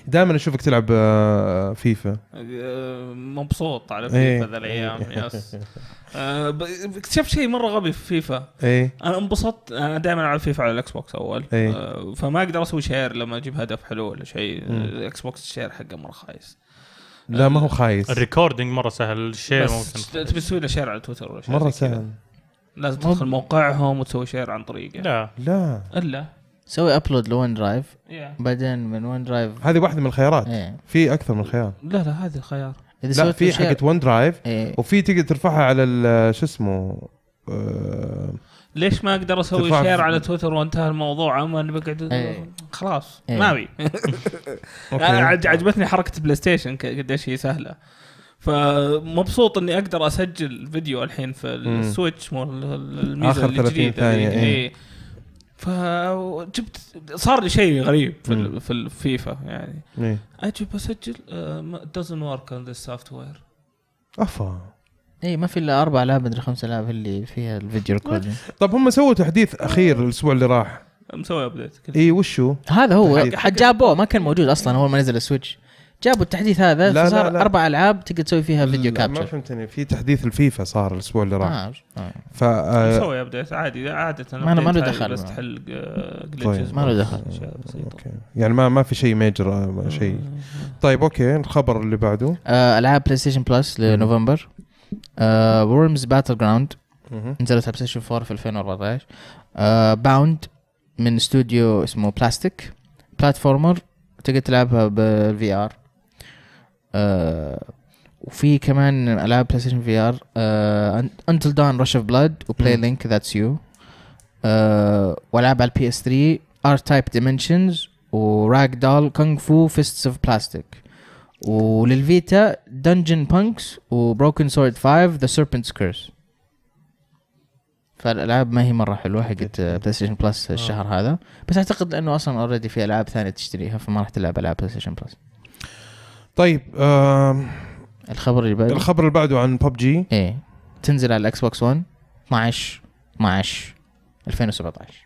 دائما اشوفك تلعب آه، فيفا آه، مبسوط على إيه. فيفا ذا الايام إيه. يس آه، اكتشفت شيء مره غبي في فيفا ايه انا انبسطت انا دائما العب فيفا على الاكس بوكس اول إيه. فما اقدر اسوي شير لما اجيب هدف حلو ولا شيء الاكس بوكس الشير حقه مره خايس لا ما هو خايس الريكوردينج مره سهل الشير ممكن تبي تسوي له شير على تويتر ولا شيء مره سهل لازم تدخل موقعهم وتسوي شير عن طريقه لا لا الا سوي ابلود لون درايف بعدين من ون درايف هذه واحده من الخيارات yeah. إيه. في اكثر من خيار لا لا هذا الخيار اذا لا في حقت ون درايف وفي تقدر ترفعها على شو اسمه أه ليش ما اقدر اسوي شير على تويتر وانتهى الموضوع اما اني بقعد إيه. خلاص إيه. ما ابي انا عجبتني حركه بلاي ستيشن قديش هي سهله فمبسوط اني اقدر اسجل فيديو الحين في السويتش مو الميزه الجديده اخر 30 ثانيه ايه. فجبت صار لي شيء غريب في ال... في الفيفا يعني مم. اجي بسجل دزنت ورك اون ذيس سوفت وير افا اي ما في الا اربع العاب مدري خمس العاب اللي فيها الفيديو ريكوردينج طب هم سووا تحديث اخير آه. الاسبوع اللي راح مسوي ابديت اي وشو؟ هذا هو حجابوه ما كان موجود اصلا اول ما نزل السويتش جابوا التحديث هذا لا صار لا لا. اربع العاب تقدر تسوي فيها فيديو كابتشر ما فهمتني في تحديث الفيفا صار الاسبوع اللي راح آه. آه. ف آه، سوي ابديت عادي عاده ما انا ما له دخل بس تحل جلتشز آه، طيب. ما له دخل آه، اوكي يعني ما ما في شيء ميجر شيء طيب اوكي الخبر اللي بعده آه العاب بلاي ستيشن بلس لنوفمبر ورمز باتل جراوند نزلت على بلاي ستيشن 4 في 2014 باوند من استوديو اسمه بلاستيك بلاتفورمر تقدر تلعبها بالفي ار آه، وفي كمان العاب بلاي ستيشن في ار انتل دان رش اوف بلاد وبلاي لينك ذاتس يو والعاب على البي اس 3 ار تايب ديمنشنز وراك دول كونغ فو فيستس اوف بلاستيك وللفيتا دنجن بانكس وبروكن سورد 5 ذا سيربنتس كيرس فالالعاب ما هي مره حلوه حقت بلاي ستيشن بلس الشهر هذا بس اعتقد انه اصلا اوريدي في العاب ثانيه تشتريها فما راح تلعب العاب بلاي ستيشن بلس طيب آه الخبر اللي بعده الخبر اللي بعده عن ببجي ايه تنزل على الاكس بوكس 1 12 12 2017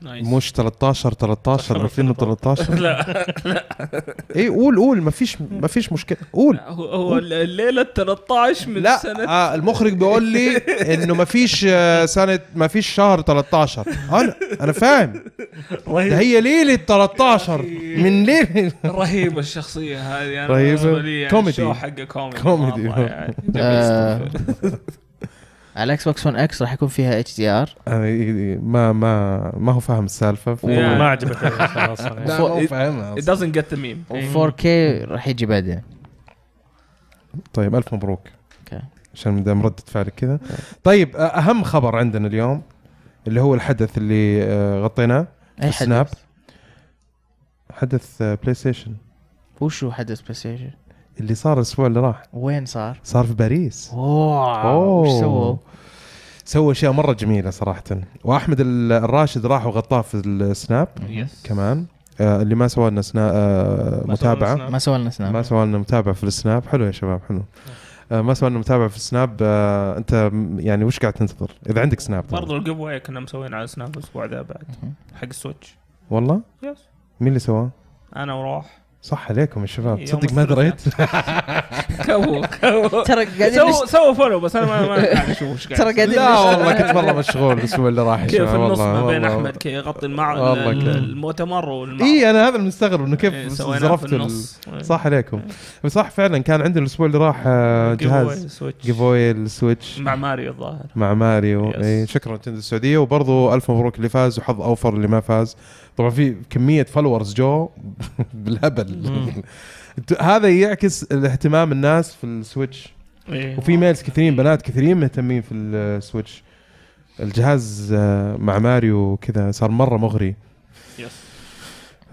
نايس. مش 13 13 2013 لا لا ايه قول قول مفيش مفيش مشكله قول هو الليله ال 13 من لا سنه آه المخرج بيقول لي انه مفيش آه، سنه مفيش شهر 13 انا انا فاهم ده هي ليله 13 من ليله رهيبه الشخصيه هذه انا رهيبه بالنسبه لي يعني كوميدي حق كوميدي كوميدي على الاكس بوكس 1 اكس راح يكون فيها اتش دي ار ما ما ما هو فاهم السالفه ما عجبته لا هو فاهمها It doesn't get the meme و 4K إيه. راح يجي بعدين طيب الف مبروك اوكي عشان دام ردة فعلك كذا طيب اهم خبر عندنا اليوم اللي هو الحدث اللي آه، غطيناه اي حدث؟ سناب حدث بلاي آه، ستيشن وشو حدث بلاي ستيشن؟ اللي صار الاسبوع اللي راح وين صار؟ صار في باريس اوه, أوه. وش سووا؟ سووا اشياء مره جميله صراحه واحمد الراشد راح وغطاه في السناب يس كمان آه، اللي ما سوى لنا سنا... آه، متابعه ما سوى لنا سناب ما سوى لنا متابعه في السناب حلو يا شباب حلو آه، ما سوى لنا متابعه في السناب انت يعني وش قاعد تنتظر؟ اذا عندك سناب برضو الجيف واي كنا مسوين على سناب الاسبوع ذا بعد حق السويتش والله؟ يس مين اللي سواه؟ انا وروح صح عليكم يا شباب تصدق ما دريت كو كو ترى قاعدين سووا سووا فولو بس انا ما قاعد اشوف ايش قاعد ترى قاعدين لا والله كنت مره مشغول الاسبوع اللي راح كيف النص ما بين احمد كي يغطي المعرض المؤتمر اي انا هذا المستغرب انه كيف زرفت صح عليكم بس صح فعلا كان عندنا الاسبوع اللي راح آه، جهاز جيف اوي السويتش مع ماريو الظاهر مع ماريو شكرا للسعوديه السعوديه وبرضه الف مبروك اللي فاز وحظ اوفر اللي ما فاز طبعا في كميه فولورز جو بالهبل هذا يعكس الاهتمام الناس في السويتش إيه. وفي ميلز كثيرين بنات كثيرين مهتمين في السويتش الجهاز آه، مع ماريو كذا صار مره مغري يس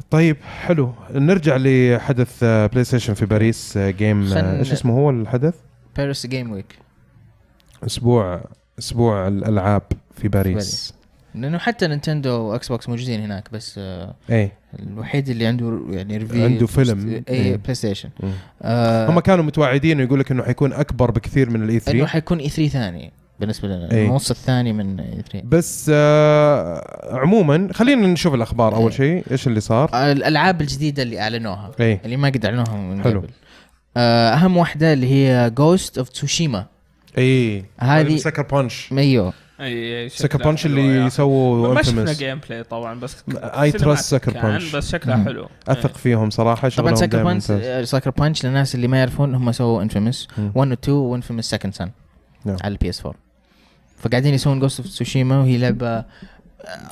طيب حلو نرجع لحدث بلاي آه، ستيشن في باريس جيم آه، ايش اسمه هو الحدث؟ باريس جيم ويك اسبوع اسبوع الالعاب في باريس, في باريس. لانه حتى نينتندو واكس بوكس موجودين هناك بس آه، اي الوحيد اللي عنده يعني ريفيو عنده فيلم اي بلاي ستيشن آه هم كانوا متوعدين ويقول لك انه حيكون اكبر بكثير من الاي 3 e انه حيكون اي e 3 ثاني بالنسبه لنا أيه. النص الثاني من اي e 3 بس آه عموما خلينا نشوف الاخبار أيه. اول شيء ايش اللي صار آه، الالعاب الجديده اللي اعلنوها أيه. اللي ما قد اعلنوها من حلو. قبل آه اهم واحده اللي هي جوست اوف تسوشيما اي هذه سكر بانش ايوه اي سكر بانش اللي يعني. سووا ما شفنا جيم بلاي طبعا بس اي تراست سكر بانش بس شكلها حلو اثق إيه. فيهم صراحه طبعا سكر بانش سكر بانش للناس اللي ما يعرفون هم سووا انفيمس 1 و 2 وانفيمس سكند سن على البي اس 4 فقاعدين يسوون جوست اوف تسوشيما وهي لعبه آه،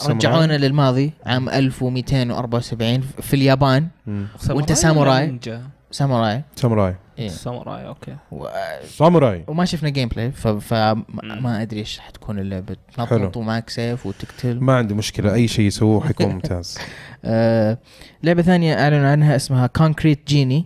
رجعونا للماضي عام 1274 في اليابان وانت ساموراي ساموراي ساموراي إيه. ساموراي اوكي و... ساموراي وما شفنا جيم بلاي ف... فما ادري ايش حتكون اللعبه تنطط ومعك سيف وتقتل ما عندي مشكله اي شيء يسووه حيكون ممتاز آه... لعبه ثانيه اعلنوا عنها اسمها كونكريت جيني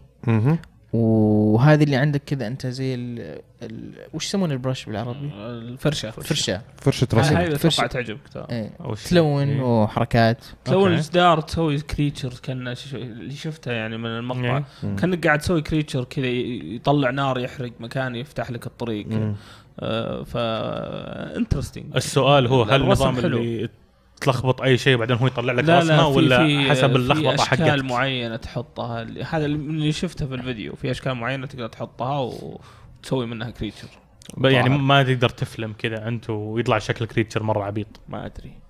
وهذه اللي عندك كذا انت زي ال ال وش يسمون البرش بالعربي؟ آه، الفرشه فرشه فرشه رسم هاي اتوقع تعجبك ترى إيه. تلون ايه. وحركات تلون الجدار تسوي كريتشر كان اللي شفته يعني من المقطع ايه. كانك قاعد تسوي كريتشر كذا يطلع نار يحرق مكان يفتح لك الطريق اه ف انترستنج السؤال هو هل النظام اللي تلخبط اي شيء بعدين هو يطلع لك لا رسمه لا في ولا في حسب اللخبطه حقتك؟ في اشكال حقت. معينه تحطها هذا اللي شفته في الفيديو في اشكال معينه تقدر تحطها وتسوي منها كريتشر يعني ما تقدر تفلم كذا انت ويطلع شكل كريتشر مره عبيط ما ادري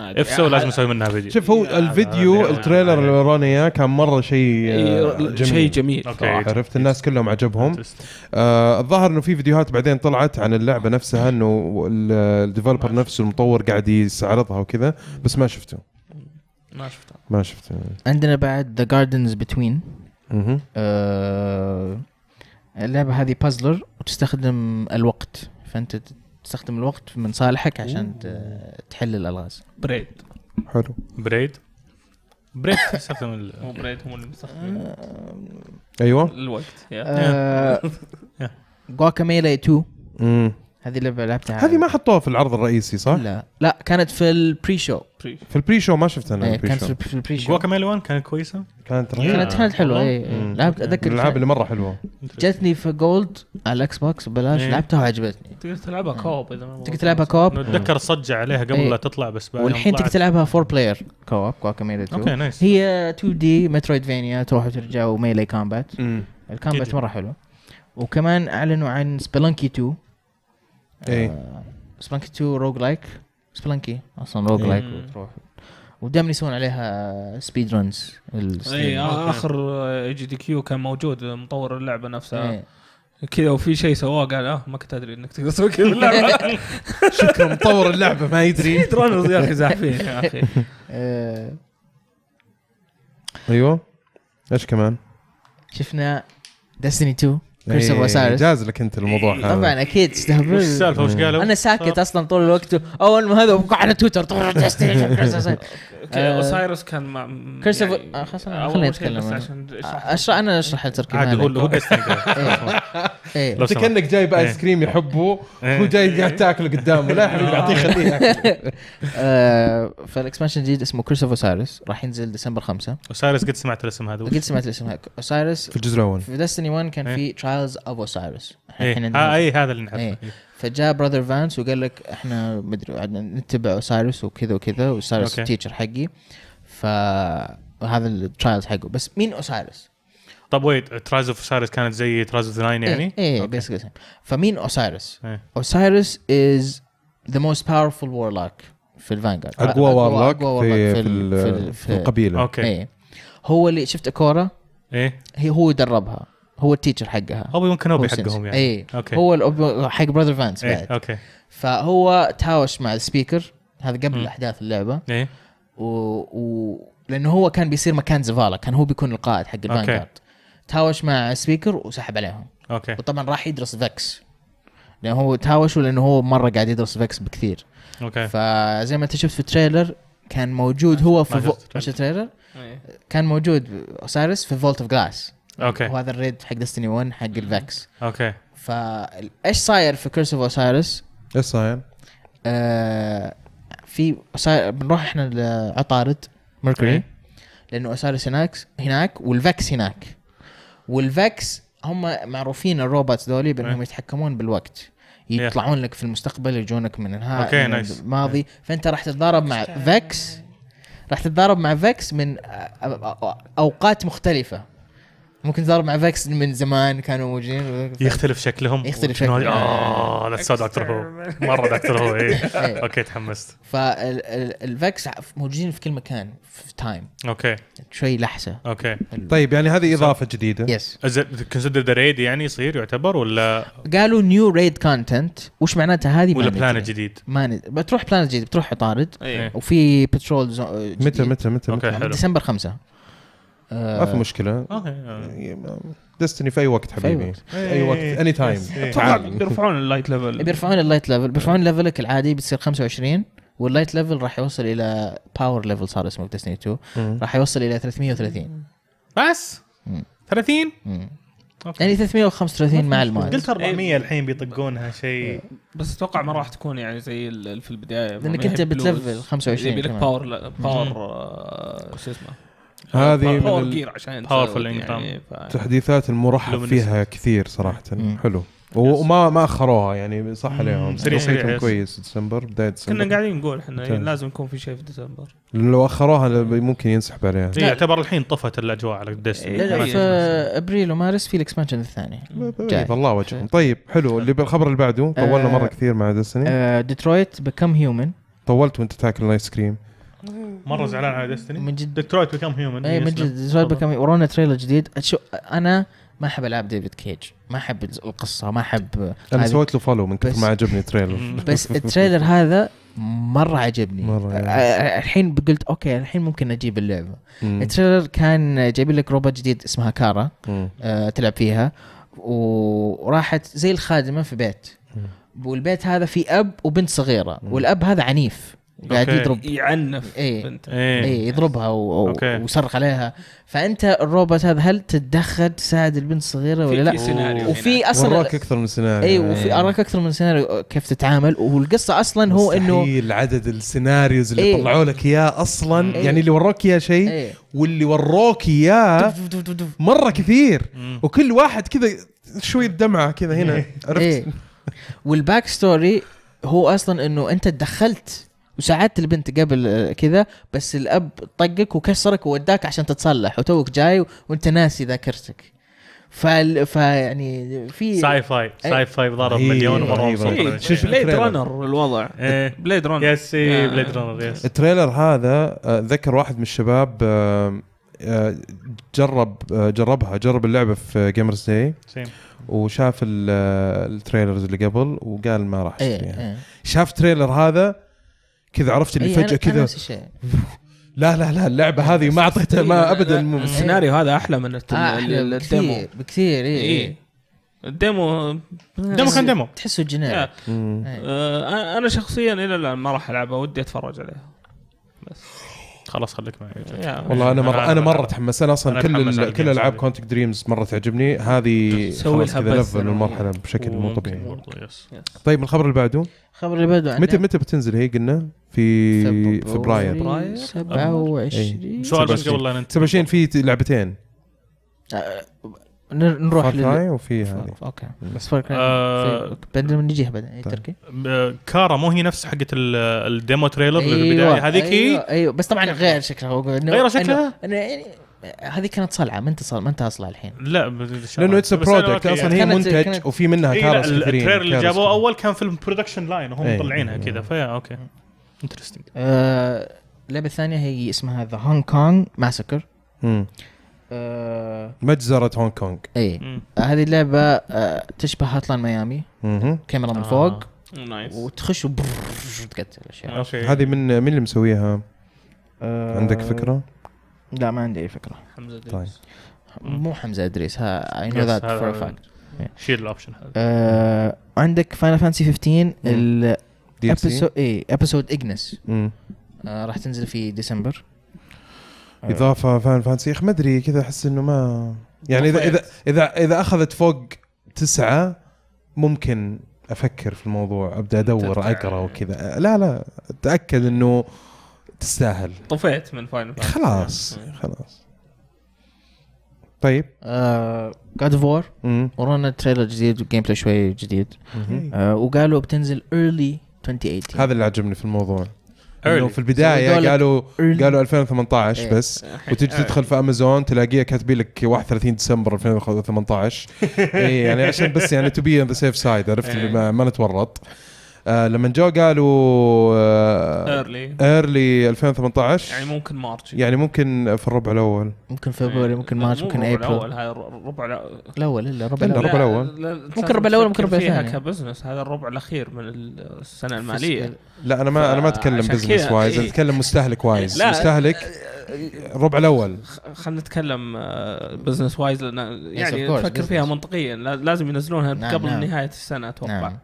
اف سو يعني لازم اسوي منها فيديو شوف هو الفيديو التريلر اللي ورانا اياه كان مره شيء جميل آه، شيء جميل عرفت الناس كلهم عجبهم آه، الظاهر انه في فيديوهات بعدين طلعت عن اللعبه نفسها انه الديفلوبر نفسه المطور قاعد يستعرضها وكذا بس ما شفته ما شفته ما شفته عندنا بعد ذا جاردنز بتوين اللعبه هذه بازلر وتستخدم الوقت فانت تستخدم الوقت من صالحك عشان تحل الالغاز بريد حلو بريد بريد تستخدم ال... مو بريد هم اللي مستخدمين ايوه الوقت جواكاميلي آه، 2 هذه اللعبه لعبتها هذه ما حطوها في العرض الرئيسي صح؟ لا لا كانت في البري شو في البري شو ما شفتها انا ايه كانت شو. في البري شو جواكاميلي 1 كانت كويسه كانت رهيبه كانت كانت حلوه اي إيه. لعبت اتذكر الالعاب اللي مره حلوه جتني في جولد على الاكس بوكس ببلاش ايه. لعبتها وعجبتني تقدر تلعبها كوب إيه. اذا ما تقدر تلعبها كوب اتذكر صجع عليها قبل ايه. لا تطلع بس بعد والحين تقدر تلعبها فور بلاير كوب جواكاميلي 2 اوكي نايس هي 2 دي مترويد فينيا تروح وترجع وميلي كومبات الكومبات مره حلو وكمان اعلنوا عن سبلانكي 2 إيه. آه، سبلانكي 2 روج لايك سبلانكي اصلا إيه. روج لايك وتروح ودائما يسوون عليها سبيد رانز اي اخر جي دي كيو كان موجود مطور اللعبه نفسها إيه. كذا وفي شيء سواه قال اه ما كنت ادري انك تقدر تسوي كذا باللعبه شكرا مطور اللعبه ما يدري سبيد رانرز يا اخي زاحفين يا اخي ايوه ايش كمان؟ شفنا ديستني 2 كريس ابو سارس جاز لك انت الموضوع إيه، هذا طبعا اكيد تستهبل وش السالفه وش قالوا؟ انا ساكت اصلا طول الوقت اول ما هذا على تويتر آه، اوسايروس اوسايرس كان مع كريستوفر يعني آه، خلينا خلينا نتكلم آه، اشرح انا اشرح التركيب عادي قول هو انت كانك جايب ايس كريم يحبه هو إيه. جاي قاعد تاكله قدامه لا حبيبي اعطيه خليه فالاكسبانشن الجديد اسمه اوف اوسايرس راح ينزل ديسمبر 5 اوسايرس قد سمعت الاسم هذا قد سمعت الاسم هذا اوسايرس في الجزء الاول في ديستني 1 كان في ترايلز اوف اوسايرس الحين اي هذا اللي نعرفه إيه. إيه. فجاء براذر فانس وقال لك احنا مدري نتبع اوسايرس وكذا وكذا اوسايرس التيتشر حقي فهذا الترايلز حقه بس مين اوسايرس؟ طب ويت ترايز اوف اوسايرس كانت زي ترايز اوف ناين يعني؟ ايه, ايه بس فمين اوسايرس؟ اوسايرس از ذا موست باورفول وورلوك في الفانجارد اقوى وورلوك في, في, في, في, في القبيله اوكي ايه هو اللي شفت اكورا؟ ايه هي هو يدربها هو التيتشر حقها اوبي وان كنوبي حقهم يعني اي اوكي هو الأوبي حق براذر إيه، فانس بعد اوكي فهو تهاوش مع السبيكر هذا قبل احداث اللعبه ايه و... و... لانه هو كان بيصير مكان زفالا كان هو بيكون القائد حق الفانكارد تهاوش مع سبيكر وسحب عليهم اوكي وطبعا راح يدرس فيكس لانه هو تهاوشوا لانه هو مره قاعد يدرس فيكس بكثير اوكي فزي ما انت شفت في التريلر كان موجود هو في فو... تريلر. إيه. كان موجود اوسايرس في فولت اوف جلاس اوكي وهذا الريد حق ديستني 1 حق الفاكس اوكي فايش صاير في كيرس اوف اوسايرس؟ ايش صاير؟ آه في صاير بنروح احنا لعطارد ميركوري لانه اوسايرس هناك هناك والفاكس هناك والفاكس هم معروفين الروبوتس دولي بانهم يتحكمون بالوقت يطلعون لك في المستقبل يجونك من النهار اوكي من نايس الماضي فانت راح تتضارب مع فاكس راح تتضارب مع فاكس من اوقات مختلفه ممكن صار مع فاكس من زمان كانوا موجودين يختلف شكلهم يختلف شكلهم اه لا دكتور هو مره دكتور هو إيه. ايه اوكي تحمست فالفاكس موجودين في كل مكان في تايم اوكي شوي لحسه اوكي طيب يعني هذه اضافه جديده يس كونسيدر ذا ريد يعني يصير يعتبر ولا قالوا نيو ريد كونتنت وش معناتها هذه ولا بلان جديد ما بتروح بلان جديد بتروح عطارد إيه. وفي بترول متى متى متى متى ديسمبر 5 آه، ما في مشكله اوكي ديستني آه. في اي وقت حبيبي في اي وقت اني إيه، تايم إيه. بيرفعون اللايت ليفل بيرفعون اللايت ليفل بيرفعون ليفلك العادي بتصير 25 واللايت ليفل راح يوصل الى باور ليفل صار اسمه ديستني 2 راح يوصل الى 330 بس 30 يعني 335 مع المايل قلت 400 إيه. الحين بيطقونها شيء بس اتوقع ما راح تكون يعني زي في البدايه لانك انت بتلفل 25 يبي لك باور باور آه، شو اسمه هذه باور جير عشان باورفل يعني التحديثات المرحب فيها كثير صراحه مم. حلو وما ما اخروها يعني صح عليهم سريع يعني سريع كويس ديسمبر بدايه ديسمبر كنا قاعدين نقول احنا لازم يكون في شيء في ديسمبر لو اخروها ممكن ينسحب عليها إيه، يعتبر الحين طفت الاجواء على ديسمبر لا في ابريل ومارس في الاكسبانشن الثاني طيب، طيب، طيب. جاي الله وجههم طيب حلو اللي بالخبر اللي بعده طولنا مره آه، كثير مع ديسني ديترويت بكم هيومن طولت وانت تاكل الايس كريم مره زعلان على ديستني من جد ديترويت بيكم هيومن اي من جد ديترويت بيكم ورونا تريلر جديد شو انا ما احب العاب ديفيد كيج ما احب القصه ما احب انا سويت له فولو من كثر ما عجبني التريلر بس التريلر هذا مره عجبني مرة يعني. الحين قلت اوكي الحين ممكن اجيب اللعبه التريلر كان جايب لك روبوت جديد اسمها كارا آه تلعب فيها وراحت زي الخادمه في بيت والبيت هذا فيه اب وبنت صغيره والاب هذا عنيف قاعد يضرب يعنف اي إيه. ايه يضربها و... أوكي. ويصرخ عليها فانت الروبوت هذا هل تتدخل تساعد البنت الصغيره ولا لا؟ في سيناريو وفي اصلا اراك اكثر من سيناريو اي وفي إيه. اراك اكثر من سيناريو كيف تتعامل والقصه اصلا هو انه عدد السيناريوز اللي ايه طلعوا لك اياه اصلا ايه يعني اللي وروك اياه شيء ايه واللي وروك اياه مره كثير مم. وكل واحد كذا شويه دمعه كذا هنا إيه. عرفت؟ والباك ستوري هو اصلا انه انت تدخلت وساعدت البنت قبل آه، كذا بس الاب طقك وكسرك ووداك عشان تتصلح وتوك جاي وانت ناسي ذاكرتك فال فيعني في ساي فاي ساي فاي ضرب مليون مره بليد رانر الوضع إيه. بليد رانر يس إيه. بليد رانر يس التريلر هذا آه، ذكر واحد من الشباب آه، جرب جربها جرب اللعبه في جيمرز داي وشاف التريلرز اللي قبل وقال ما راح إيه، اشتريها إيه. شاف تريلر هذا كذا عرفت اللي فجاه كذا لا لا لا اللعبه هذه ما اعطيتها ما ابدا السيناريو هذا احلى من آه، الديمو بكثير, بكثير اي الديمو ديمو كان ديمو تحسه جنان آه، انا شخصيا الى الان ما راح العبها ودي اتفرج عليها بس خلاص خليك معي والله انا مره انا مره تحمست انا اصلا كل كل العاب كونتك دريمز مره تعجبني هذه خلاص كذا لفل المرحله بشكل مو طبيعي طيب الخبر اللي بعده الخبر اللي بعده متى متى بتنزل هي قلنا في فبراير 27 أمم. سؤال بس قبل لا ننتهي 27 في لعبتين آه، نروح لل وفي هذه اوكي بس فار كراي آه طيب، بعدين نجيها بعدين طيب. تركي كارا مو هي نفس حقت الديمو تريلر أيوة البدايه هذيك أيوة, ايوه بس طبعا غير شكلها غير شكلها يعني هذه كانت صلعه ما انت صل... ما انت صلعه الحين لا لانه اتس برودكت اصلا يعني هي منتج كانت... وفي منها إيه، كارا سكرين التريلر اللي جابوه اول كان في البرودكشن لاين وهم إيه. مطلعينها كذا إيه. فيا اوكي انترستنج آه، اللعبه الثانيه هي اسمها ذا هونج كونج ماسكر مجزرة هونغ كونغ اي هذه اللعبة آه، تشبه هاتلان ميامي كاميرا من آه. فوق نايس وتخش وتقتل اشياء هذه من من اللي مسويها؟ عندك فكرة؟ لا ما عندي اي فكرة حمزة ادريس مو حمزة ادريس ها اي نو ذات فور فاكت شيل الاوبشن هذا عندك فاينل فانسي 15 ابيسود اي ابيسود اجنس راح تنزل في ديسمبر آه. اضافه فان فانسي ما ادري كذا احس انه ما يعني اذا اذا اذا اذا اخذت فوق تسعه ممكن افكر في الموضوع ابدا ادور اقرا وكذا لا لا اتاكد انه تستاهل طفيت من فاينل خلاص خلاص طيب جاد اوف وور ورانا تريلر جديد وجيم بلاي شوي جديد آه وقالوا بتنزل ايرلي 2018 هذا اللي عجبني في الموضوع انه في البدايه قالوا قالوا 2018 إيه. بس إيه. وتجي تدخل في امازون تلاقيها كاتبين لك 31 ديسمبر 2018 إيه، يعني عشان بس يعني تو بي ذا سيف سايد عرفت ما نتورط آه لما جو قالوا ايرلي آه ايرلي 2018 يعني ممكن مارتش يعني ممكن في الربع الاول ممكن فبراير ممكن مارتش ممكن ابريل الاول هذا الربع الاول الا الربع الاول الربع الاول ممكن الربع الاول ممكن الربع الثاني فيها كبزنس هذا الربع الاخير من السنه الماليه لا انا ما انا ما اتكلم بزنس وايز انا إيه. اتكلم مستهلك وايز مستهلك آه، الربع الاول خلينا نتكلم بزنس آه، وايز يعني فكر فيها منطقيا لازم ينزلونها نعم، قبل نعم. نهايه السنه اتوقع نعم.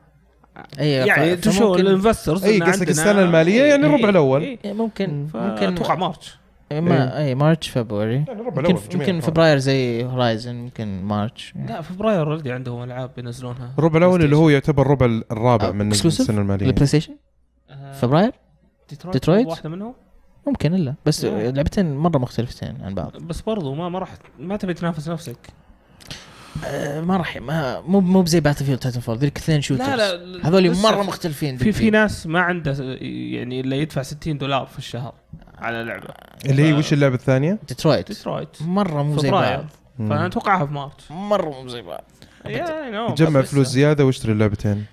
أيوة يعني تشو الانفسترز اي قصدك السنه الماليه يعني الربع إيه، الاول اي إيه، ممكن ممكن اتوقع مارتش إيه، ما اي مارتش فبراير يمكن يعني يمكن فبراير زي هورايزن يمكن مارتش لا فبراير اوريدي عندهم العاب ينزلونها الربع الاول اللي هو يعتبر الربع الرابع من السنه الماليه البلاي آه، ستيشن فبراير ديترويت, ديترويت؟ واحده منهم ممكن الا بس لعبتين مره مختلفتين عن بعض بس برضو ما ما راح ما تبي تنافس نفسك آه، ما راح ما مو مو زي باتل فيلد تايتن فول ذيك اثنين شوترز لا لا هذول مره مختلفين في في ناس ما عنده يعني الا يدفع 60 دولار في الشهر على لعبه اللي هي وش اللعبه الثانيه؟ ديترويت ديترويت مره مو زي بعض فانا اتوقعها في مارت مره مو زي بعض جمع فلوس زياده واشتري اللعبتين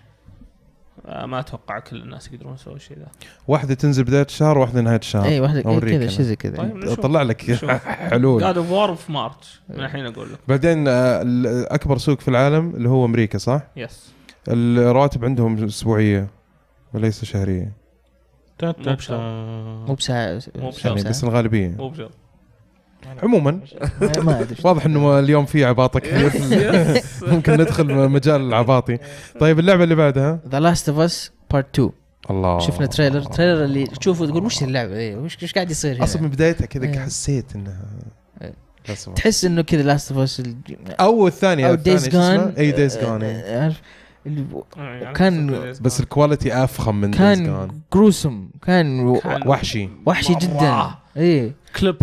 ما اتوقع كل الناس يقدرون يسوون الشيء ذا واحده تنزل بدايه الشهر واحده نهايه الشهر اي واحده إيه، كذا شيء زي كذا طيب، طلع لك حلول قاعد وور في مارتش من الحين اقول لك بعدين آه، اكبر سوق في العالم اللي هو امريكا صح؟ يس الرواتب عندهم اسبوعيه وليس شهريه مو بشرط مو بشهر مو بشهر يعني بس الغالبيه مو بشهر عموما ما ادري واضح انه اليوم في عباطه كثير ممكن ندخل مجال العباطي طيب اللعبه اللي بعدها ذا لاست اوف اس بارت 2 الله شفنا تريلر تريلر اللي تشوفه تقول وش اللعبه إيه، وش ايش قاعد يصير اصلا من بدايتها كذا إيه. حسيت انها إيه. تحس انه كذا لاست اوف اس او الثانيه او دايز جون اي دايز جون كان بس الكواليتي افخم من دايز جون كان جروسم كان وحشي وحشي جدا ايه كليب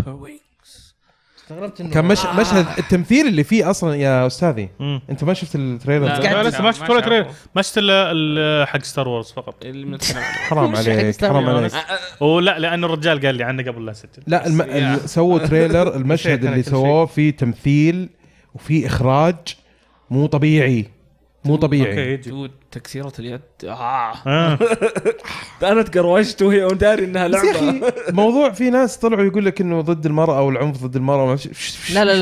استغربت انه كان مش آه. مشهد التمثيل اللي فيه اصلا يا استاذي مم. انت ما شفت التريلر لا, لا لسه ما شفت ولا تريلر ما شفت الا حق ستار وورز فقط حرام عليك حرام عليك أه، أه، ولا لان الرجال قال لي عنه قبل لا اسجل لا سووا تريلر المشهد اللي سووه فيه تمثيل وفي اخراج مو طبيعي مو طبيعي دود تكسيرة اليد آه. آه. انا تقروشت وهي داري انها لعبه يا اخي موضوع في ناس طلعوا يقول لك انه ضد المراه او العنف ضد المراه لا لا لا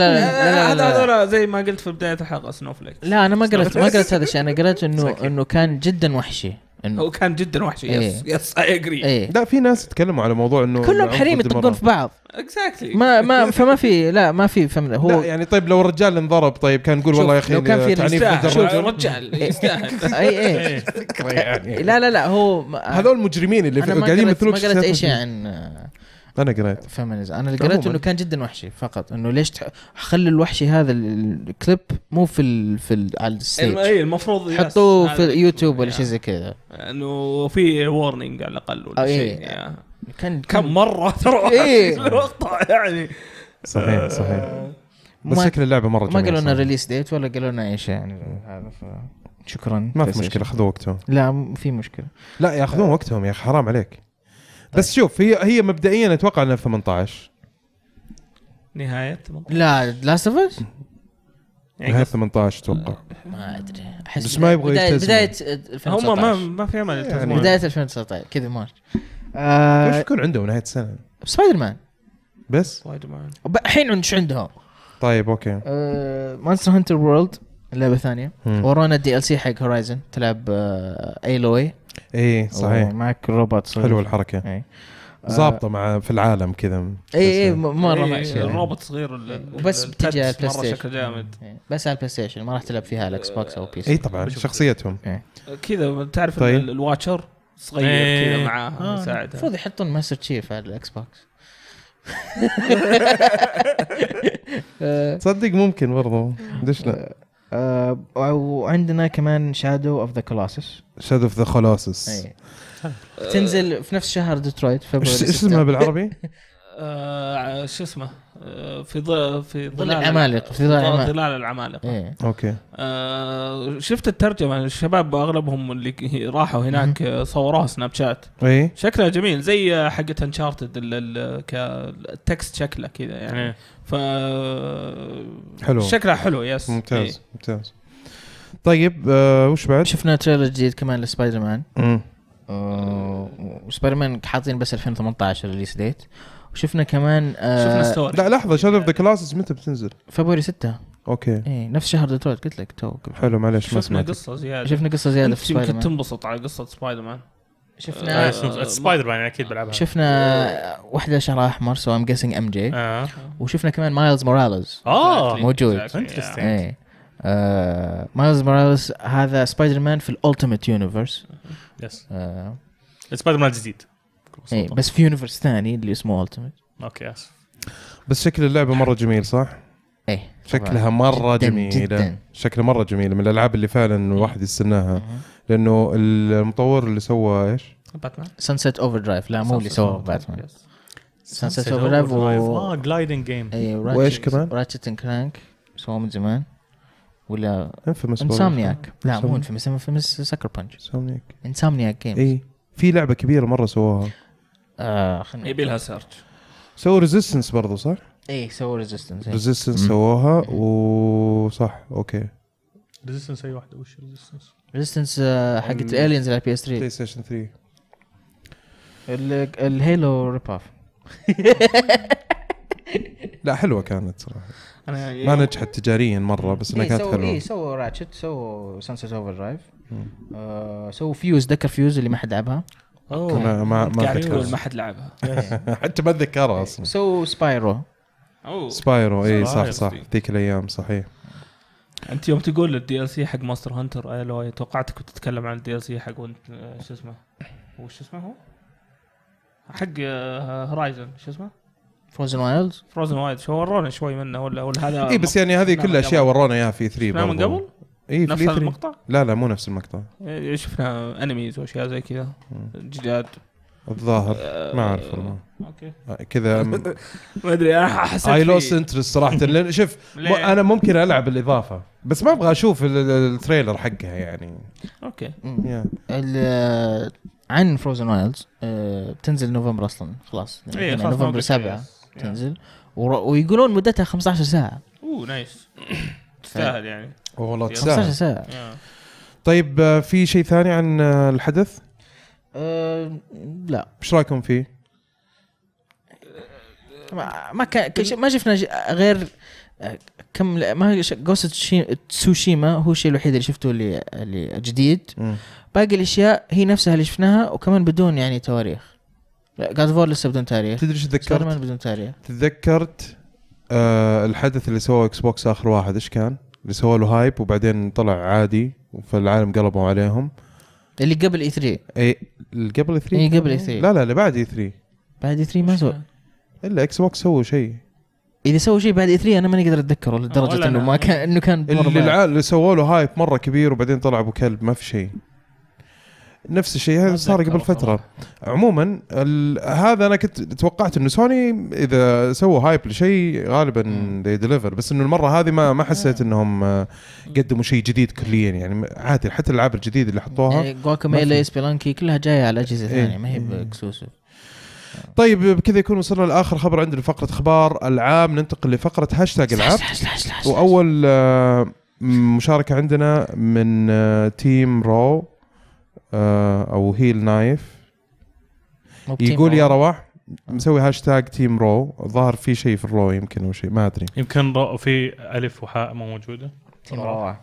لا لا هذول زي ما قلت في بدايه الحلقه سنوفليك لا انا ما قلت ما قلت هذا الشيء انا قلت انه انه كان جدا وحشي انه هو كان جدا وحش يس ايه. يس اي اجري ايه. لا في ناس تكلموا على موضوع انه كلهم حريم يطقون في بعض اكزاكتلي ما ما فما في لا ما في فهم هو لا يعني طيب لو الرجال انضرب طيب كان نقول والله يا اخي لو كان في رجال رجال إيه. يستاهل اي اي فكره يعني لا لا لا هو هذول المجرمين اللي قاعدين يمثلون ما قريت اي شيء عن انا قريت فيمينيزم انا اللي قريته انه كان جدا وحشي فقط انه ليش خلي الوحشي هذا الكليب مو في الـ في الـ على الستيج اي المفروض حطوه في اليوتيوب ولا شيء زي كذا انه في وورنينج على الاقل ولا آه، إيه. شيء كان كم مره ترى ايه المقطع يعني صحيح آه. صحيح بس شكل اللعبه مره ما قالوا لنا ريليس ديت ولا قالوا لنا اي شيء يعني هذا ف... شكرا ما في مشكله خذوا وقتهم لا في مشكله لا ياخذون وقتهم يا اخي حرام عليك طيب. بس شوف هي هي مبدئيا اتوقع انها 18 نهاية 18 لا لاست اوف اس نهاية 18 اتوقع ما ادري احس بس ما يبغى بداية, بداية 2019 هم ما ما في امل يعني بداية 2019 كذا مارش آه ايش آه، يكون عندهم نهاية السنة؟ سبايدر مان بس سبايدر مان الحين ايش عندهم؟ طيب اوكي مانستر هانتر وورلد لعبه ثانيه ورونا الدي ال سي حق هورايزن تلعب ايلوي آه، اي صحيح معك روبوت صغير حلوه الحركه اي ظابطه آه، مع في العالم كذا اي اي مره ماشي شيء الروبوت صغير إيه، وبس بتجي على البلاي ستيشن شكل جامد إيه، بس على البلاي ستيشن ما راح تلعب فيها على الاكس بوكس او بي سي اي طبعا شخصيتهم إيه. كذا تعرف طيب. الواتشر صغير ايه. كذا معاه آه. يساعدها المفروض يحطون ماستر تشيف على الاكس بوكس تصدق ممكن برضو ليش لا آه، آه، وعندنا كمان شادو اوف ذا كولاسس شادو اوف ذا كولاسس تنزل في نفس شهر ديترويت فبراير ايش اسمها بالعربي؟ آه شو اسمه آه في ظل في ظل العمالقه في العمالقه ظلال العمالقه إيه. اوكي آه شفت الترجمه الشباب اغلبهم اللي راحوا هناك صوروها سناب شات إيه؟ شكلها جميل زي حقت انشارتد التكست شكله كذا يعني إيه. ف حلو شكلها حلو يس ممتاز إيه. ممتاز طيب آه وش بعد؟ شفنا تريلر جديد كمان لسبايدر مان آه، وسبايدر مان حاطين بس 2018 ريليس ديت وشفنا كمان شفنا ستوري آه، لا لحظه شادو اوف ذا كلاسز متى بتنزل؟ فبراير 6 اوكي ايه نفس شهر ديترويت قلت لك تو حلو معلش شفنا قصه زياده شفنا قصه زياده في سبايدر مان تنبسط على قصه سبايدر مان شفنا سبايدر آه، مان آه، اكيد بلعبها شفنا واحده شعرها احمر سو ام جيسنج ام جي وشفنا كمان مايلز موراليز اه موجود انترستنج مايلز موراليز هذا سبايدر مان في الالتيميت يونيفرس يس سبايدر مان الجديد ايه بس في يونيفرس ثاني اللي اسمه التيميت اوكي اسف بس شكل اللعبه مره جميل صح؟ ايه شكلها مره جداً جميله جداً. شكلها مره جميله من الالعاب اللي فعلا إيه. الواحد يستناها لانه المطور اللي سوى ايش؟ باتمان سانسيت اوفر درايف لا مو اللي سوى باتمان سانسيت اوفر درايف و اه جلايدنج جيم ايه وايش كمان؟ راتشت اند كرانك سووه من زمان ولا انفيمس انسامنياك لا مو انفيمس انفيمس سكر بانش انسامنياك انسامنياك جيمز اي في لعبه كبيره مره سووها آه خلينا يبي لها سيرش سووا ريزيستنس برضه صح؟ ايه سووا ريزيستنس إيه. ريزيستنس سووها وصح اوكي ريزيستنس اي واحده وش ريزيستنس؟ ريزيستنس آه، حقت الينز على بي اس 3 بلاي ستيشن 3 الهيلو ريب اوف لا حلوه كانت صراحه أنا يعني ما نجحت تجاريا مره بس انها إيه، كانت حلوه اي سووا راتشت سووا سانسيت اوفر درايف سووا فيوز ذكر فيوز اللي ما حد لعبها اوه ما ما ما ما حد لعبها إيه. حتى ما اتذكرها اصلا سو سبايرو سبايرو اي صح صح ذيك الايام صحيح انت يوم تقول الدي ال سي حق ماستر هانتر الو توقعتك تتكلم عن الدي ال سي حق وانت شو اسمه وش اسمه هو؟ حق هورايزن آه، شو اسمه؟ فروزن وايلدز فروزن وايلدز شو ورونا شوي منه ولا ولا هذا اي بس يعني هذه كلها اشياء ورونا اياها في 3 من قبل؟ اي نفس المقطع؟ لا لا مو نفس المقطع إيه، شفنا انميز واشياء زي كذا جداد الظاهر ما آه، اعرف والله اوكي آه، كذا ما ادري احس اي لوس انترست صراحه لان شوف انا ممكن العب الاضافه بس ما ابغى اشوف التريلر حقها يعني اوكي آه، عن فروزن وايلدز بتنزل نوفمبر اصلا خلاص إيه، يعني نوفمبر 7 تنزل ويقولون مدتها 15 ساعه اوه نايس تستاهل يعني والله تستاهل 15 ساعة طيب آه، في شيء ثاني عن آه، الحدث؟ أه لا ايش رايكم فيه؟ ما كان ما شفنا غير آه، كم ما جوست تسوشيما هو الشيء الوحيد اللي شفته اللي اللي جديد باقي الاشياء هي نفسها اللي شفناها وكمان بدون يعني تواريخ جاد فور لسه بدون تاريخ تدري ايش تذكرت؟ بدون تاريخ تذكرت آه الحدث اللي سواه اكس بوكس اخر واحد ايش كان؟ اللي سووا له هايب وبعدين طلع عادي فالعالم قلبوا عليهم اللي قبل اي 3 اي قبل اي 3 اي قبل اي e 3 لا لا اللي بعد اي e 3 بعد اي e 3 ما سووا إيه، الا اكس بوكس سووا شيء اذا سووا شيء بعد اي 3 انا ماني قادر اتذكره لدرجه انه ما كان انه كان اللي, اللي سووا له هايب مره كبير وبعدين طلع ابو كلب ما في شيء نفس الشيء هذا صار قبل فتره عموما هذا انا كنت توقعت انه سوني اذا سووا هايب لشيء غالبا ذي ديليفر بس انه المره هذه ما ما حسيت انهم آه، قدموا شيء جديد كليا يعني عادي حتى الالعاب الجديده اللي حطوها إيه، جواكاميلي سبيلانكي كلها جايه على اجهزه إيه. ثانيه ما هي باكسوسيف طيب بكذا يكون وصلنا لاخر خبر عندنا فقره اخبار العاب ننتقل لفقره هاشتاج العاب واول آه، مشاركه عندنا من تيم آه، رو آه، او هيل نايف يقول يا رواح آه. مسوي هاشتاج تيم رو ظهر في شيء في الرو يمكن او شيء ما ادري يمكن رو في الف وحاء مو موجوده تيم رواح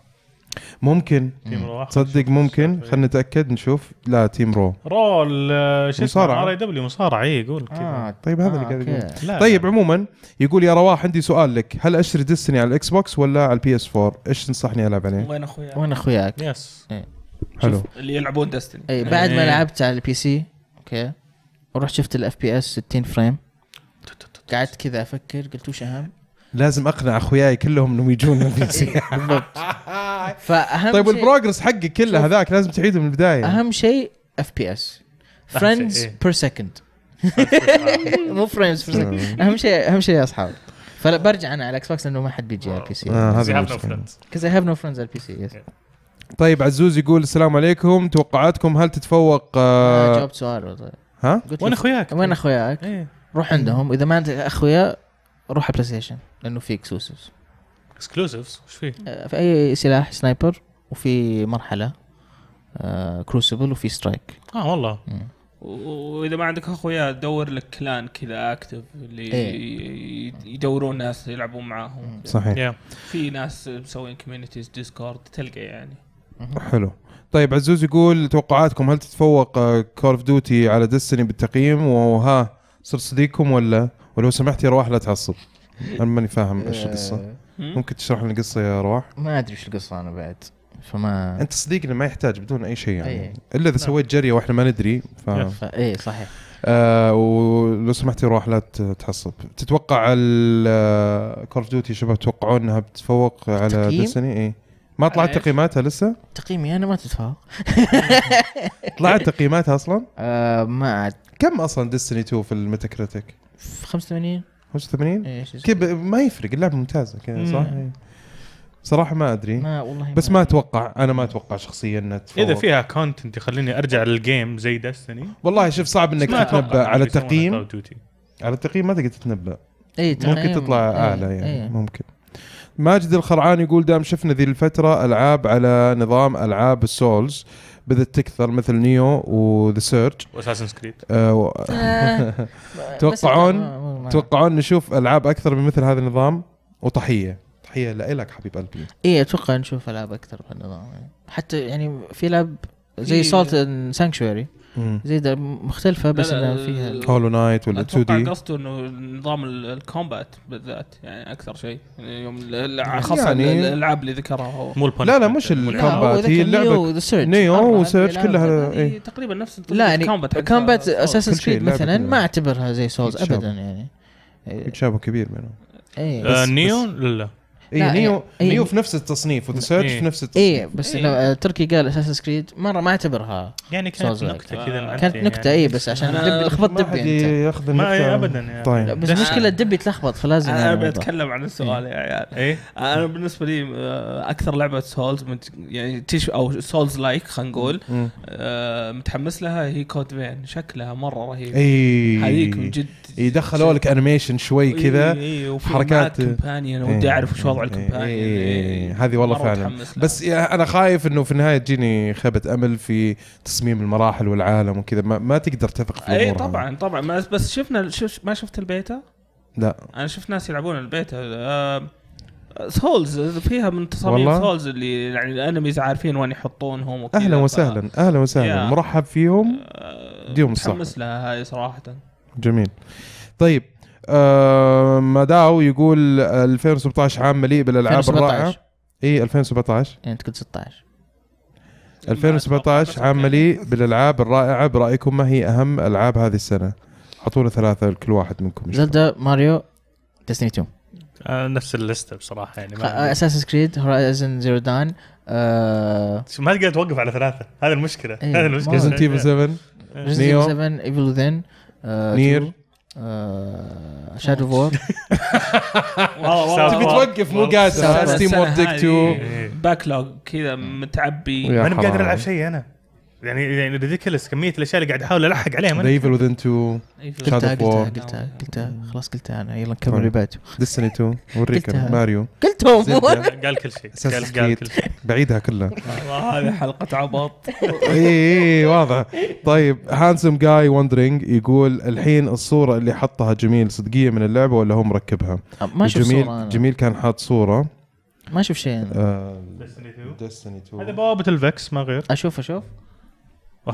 ممكن تيم رواح تصدق ممكن خلينا نتاكد نشوف لا تيم رو رو شو اسمه ار اي دبليو مصارعه اي يقول كذا آه طيب هذا آه اللي قاعد يقول طيب عموما يقول يا رواح عندي سؤال لك هل اشتري ديستني على الاكس بوكس ولا على البي اس 4 ايش تنصحني العب عليه؟ وين اخوياك؟ وين اخوياك؟ يس إيه. حلو اللي يلعبون دستني اي بعد ما إيه. لعبت على البي سي اوكي ورحت شفت الاف بي اس 60 فريم قعدت كذا افكر قلت وش اهم لازم اقنع اخوياي كلهم انهم يجون البي سي إيه، بالضبط فاهم طيب البروجرس حقك كله هذاك لازم تعيده من البدايه اهم شيء اف بي اس فريندز بير سكند مو فريندز بير سكند اهم شيء اهم شيء يا اصحاب فبرجع انا على الاكس بوكس لانه ما حد بيجي على البي سي اي هاف نو فريندز على البي سي طيب عزوز يقول السلام عليكم توقعاتكم هل تتفوق آه جاوبت سؤال طيب. ها وين اخوياك وين إيه. اخوياك ايه. روح عندهم اذا ما عندك اخويا روح على بلاي ستيشن لانه في اكسكلوسيفز اكسكلوسيفز وش في؟ آه، في اي سلاح سنايبر وفي مرحله آه كروسبل وفي سترايك اه والله مم. واذا ما عندك اخويا دور لك كلان كذا اكتف اللي إيه. يدورون ناس يلعبون معاهم صحيح yeah. في ناس مسوين كوميونيتيز ديسكورد تلقى يعني حلو طيب عزوز يقول توقعاتكم هل تتفوق كول اوف ديوتي على ديستني بالتقييم وها صرت صديقكم ولا ولو سمحت يا رواح لا تعصب انا ماني فاهم ايش آه، القصه ممكن تشرح لنا القصه يا رواح ما ادري ايش القصه انا بعد فما انت صديقنا ما يحتاج بدون اي شيء يعني إيه. الا اذا سويت جري واحنا ما ندري ف اي صحيح آه ولو سمحت روح لا تعصب تتوقع كول اوف ديوتي شباب تتوقعون انها بتتفوق على ديسني اي ما طلعت تقييماتها لسه؟ تقييمي انا ما تتفاق طلعت تقييماتها اصلا؟ آه ما عاد كم اصلا ديستني 2 في الميتا كريتيك؟ 85 85 ايش كيف ما يفرق اللعبه ممتازه كذا صح؟ إيه. صراحه ما ادري ما والله بس ما, ما اتوقع انا ما اتوقع شخصيا انها اذا فيها كونتنت يخليني ارجع للجيم زي دستني والله شوف صعب انك تتنبا على التقييم على التقييم ما تقدر تتنبا اي ممكن تطلع إيه، اعلى يعني إيه. ممكن ماجد الخرعان يقول دام شفنا ذي الفترة ألعاب على نظام ألعاب السولز بدت تكثر مثل نيو وذا سيرج واساسن كريد آه، آه. توقعون توقعون نشوف ألعاب أكثر بمثل هذا النظام وطحية تحية لك حبيب قلبي اي اتوقع نشوف ألعاب أكثر بهالنظام يعني. حتى يعني في لعب زي سولت سانكشوري زي مختلفه بس انه فيها هولو نايت ولا 2 دي قصده انه نظام الكومبات بالذات يعني اكثر شيء يعني يوم يعني خاصه يعني الالعاب اللي ذكرها هو مو لا لا مش الكومبات هي اللعبه نيو وسيرج كلها إيه. ايه تقريبا نفس لا يعني كومبات آه، اساسن كريد مثلا ما اعتبرها زي سولز ابدا يعني تشابه كبير بينهم ايه نيو آه، لا اي نيو إيه نيو في نفس التصنيف وذا سيرج إيه في نفس إيه، التصنيف اي بس إيه آه، تركي قال اساسن سكريد مره ما اعتبرها يعني كانت نكته كذا كانت نكته يعني اي بس عشان دبي لخبط دبي انت ياخذ النكته ما ابدا يعني طيب بس المشكله دبي تلخبط فلازم انا بتكلم يعني عن السؤال إيه. يا عيال إيه؟ انا بالنسبه لي آه، اكثر لعبه سولز يعني تيش او سولز لايك خلينا نقول آه، متحمس لها هي كود فين شكلها مره رهيب اي هذيك من جد يدخلوا لك انيميشن شوي كذا حركات كمبانيون ودي اعرف وضع موضوع إيه، الكومبانيون إيه، إيه، هذه والله فعلا بس انا خايف انه في النهايه تجيني خيبه امل في تصميم المراحل والعالم وكذا ما, ما تقدر تثق في اي طبعا طبعا بس شفنا شف ما شفت البيتا؟ لا انا شفت ناس يلعبون البيتا سولز فيها من تصاميم سولز اللي يعني الانميز عارفين وين يحطونهم وكذا اهلا وسهلا اهلا وسهلا مرحب فيهم آه، ديهم الصح متحمس لها هاي صراحه جميل طيب آه مداو يقول 2017 عام مليء بالالعاب الرائعه اي 2017 يعني انت قلت 16 2017 عام مليء بالالعاب الرائعه برايكم ما هي اهم العاب هذه السنه؟ اعطونا ثلاثه لكل واحد منكم زلدا ماريو ديستني 2 آه نفس الليسته بصراحه يعني اساس كريد هورايزن زيرو دان آه, آه، ما تقدر توقف على ثلاثه هذه المشكله إيه، هذه المشكله ريزنت ايفل 7 ريزنت ايفل 7 ايفل وذين نير شادو آه، آه، فور تبي توقف مو قادر ستيم وورد 2 باكلوج كذا متعبي ماني قادر العب شيء انا يعني يعني ريديكلس كميه الاشياء اللي قاعد احاول الحق عليها من ايفل وذن تو قلتها قلتها قلتها قلتها خلاص قلتها انا يلا نكمل بعده ديستني 2 اوريكا ماريو قلتهم قال كل شيء قال كل شيء بعيدها كلها هذه حلقه عبط اي اي إيه، واضح طيب هانسم جاي وندرينج يقول الحين الصوره اللي حطها جميل صدقيه من اللعبه ولا هو مركبها؟ أه، ما شفت جميل جميل كان حاط صوره ما اشوف شيء انا ديستني آه، 2 هذا بوابه الفكس ما غير اشوف اشوف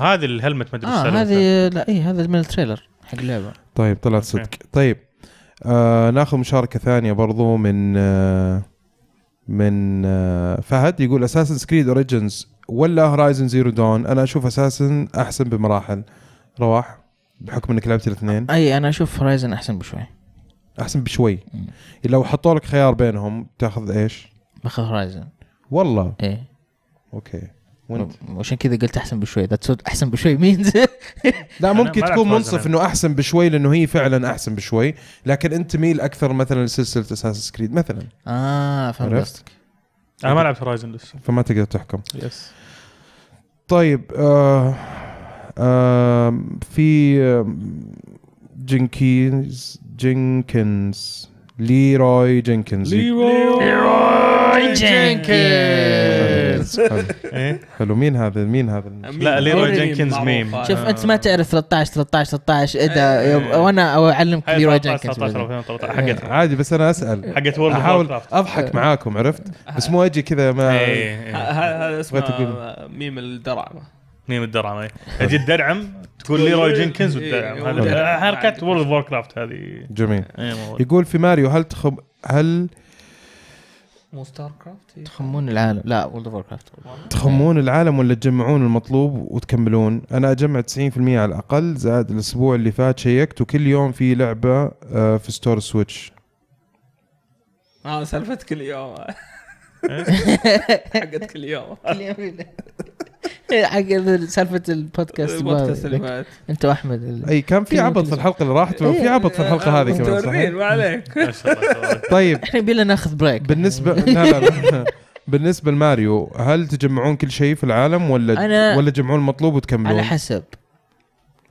وهذه الهلمت ما ادري آه هذه لا اي هذا من التريلر حق اللعبه طيب طلعت صدق طيب آه ناخذ مشاركه ثانيه برضو من آه من آه فهد يقول اساسن سكريد اوريجنز ولا هورايزن زيرو دون انا اشوف اساسن احسن بمراحل رواح بحكم انك لعبت الاثنين اي انا اشوف هورايزن احسن بشوي احسن بشوي مم. إيه، لو حطوا لك خيار بينهم تاخذ ايش؟ باخذ هورايزن والله ايه اوكي وانت عشان كذا قلت احسن بشوي ذاتس احسن بشوي مين لا ممكن تكون منصف انه احسن بشوي لانه هي فعلا احسن بشوي لكن انت ميل اكثر مثلا لسلسله اساس كريد مثلا اه فهمت قصدك انا ما لعبت هورايزن لسه فما تقدر تحكم يس طيب آه آه في جينكيز آه، جينكنز ليروي جينكنز ليروي جينكنز حلو مين هذا مين هذا لا ليروي جينكنز ميم شوف انت ما تعرف 13 13 13 اذا إيه. وانا اعلمك ليروي جينكنز إيه. عادي بس انا اسال حقت وورد احاول اضحك إيه. معاكم عرفت بس مو اجي كذا ما هذا اسمه ميم الدرع ميم الدرعم اجي الدرعم تقول ليروي جينكنز إيه، وتدرعم حركه وورد اوف كرافت هذه جميل إيه، يقول في ماريو هل تخب هل مو ستار إيه. كرافت تخمون العالم لا وورد اوف كرافت تخمون العالم ولا تجمعون المطلوب وتكملون انا اجمع 90% على الاقل زائد الاسبوع اللي فات شيكت وكل يوم في لعبه آه، في ستور سويتش اه سالفتك اليوم إيه؟ حقتك اليوم كل يوم إيه، حق سالفه البودكاست البودكاست اللي فات انت واحمد اي كان في عبط في الحلقه اللي راحت وفي إيه. عبط في الحلقه هذه كمان صحيح؟ ما عليك طيب احنا بينا ناخذ بريك بالنسبه لا لا بالنسبه لماريو هل تجمعون كل شيء في العالم ولا أنا ولا تجمعون المطلوب وتكملون؟ على حسب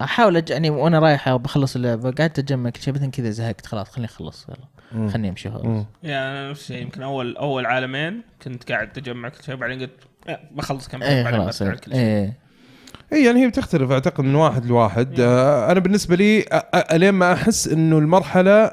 احاول يعني وانا رايح بخلص اللعبه قعدت اجمع كل شيء بعدين كذا زهقت خلاص خليني اخلص يلا خليني امشي خلاص يعني نفس الشيء يمكن اول اول عالمين كنت قاعد تجمع كل شيء بعدين قلت إيه، بخلص كم إيه، إيه. كل خلاص اي يعني هي بتختلف اعتقد من واحد لواحد آه انا بالنسبه لي الين ما احس انه المرحله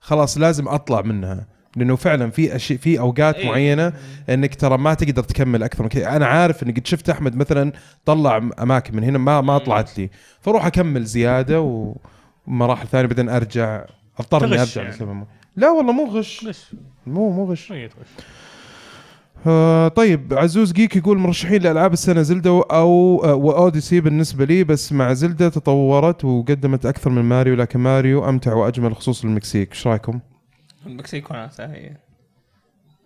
خلاص لازم اطلع منها لانه فعلا في اشياء في اوقات إيه. معينه انك ترى ما تقدر تكمل اكثر من كذا انا عارف اني قد شفت احمد مثلا طلع اماكن من هنا ما ما طلعت لي فاروح اكمل زياده ومراحل ثانيه بعدين ارجع اضطر اني ارجع يعني. لا والله مو غش غش مو مو غش غش آه طيب عزوز جيك يقول مرشحين لالعاب السنه زلدة او آه واوديسي بالنسبه لي بس مع زلدة تطورت وقدمت اكثر من ماريو لكن ماريو امتع واجمل خصوص المكسيك ايش رايكم؟ المكسيك وناسها هي إيه.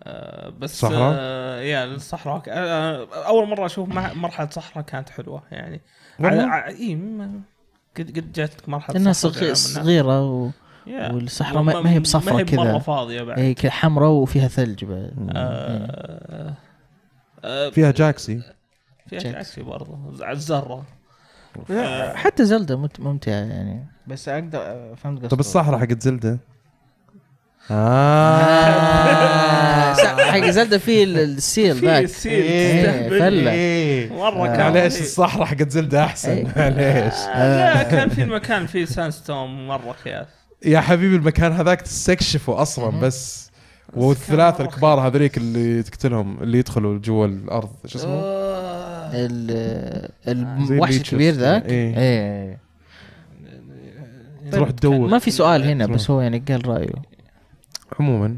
آه بس صحراء؟ آه يا الصحراء آه, آه، اول مره اشوف مرحله صحراء كانت حلوه يعني على اي قد قد جاتك مرحله يعني. صغيره, yeah. والصحراء ما, ما هي بصفرة كذا ما مره فاضيه بعد اي حمراء وفيها ثلج بعد آه إيه. آه فيها جاكسي فيها جاكسي جاكسي برضه على الذره آه، حتى زلدة ممتعة يعني بس اقدر آه، فهمت قصدك طب الصحراء حقت زلدة آه, آه، حق زلدة في السيل ذاك السيل إيه، فلة إيه. مرة كان معليش الصحراء حقت زلدة احسن معليش لا كان في مكان فيه سانستوم مرة خياس يا حبيبي المكان هذاك تستكشفه اصلا بس والثلاثة الكبار هذوليك اللي تقتلهم اللي يدخلوا جوا الارض شو اسمه؟ آه. آه. الوحش الكبير ذاك؟ اي إيه. تروح طيب، تدور ما في سؤال هنا بس هو يعني قال رايه عموما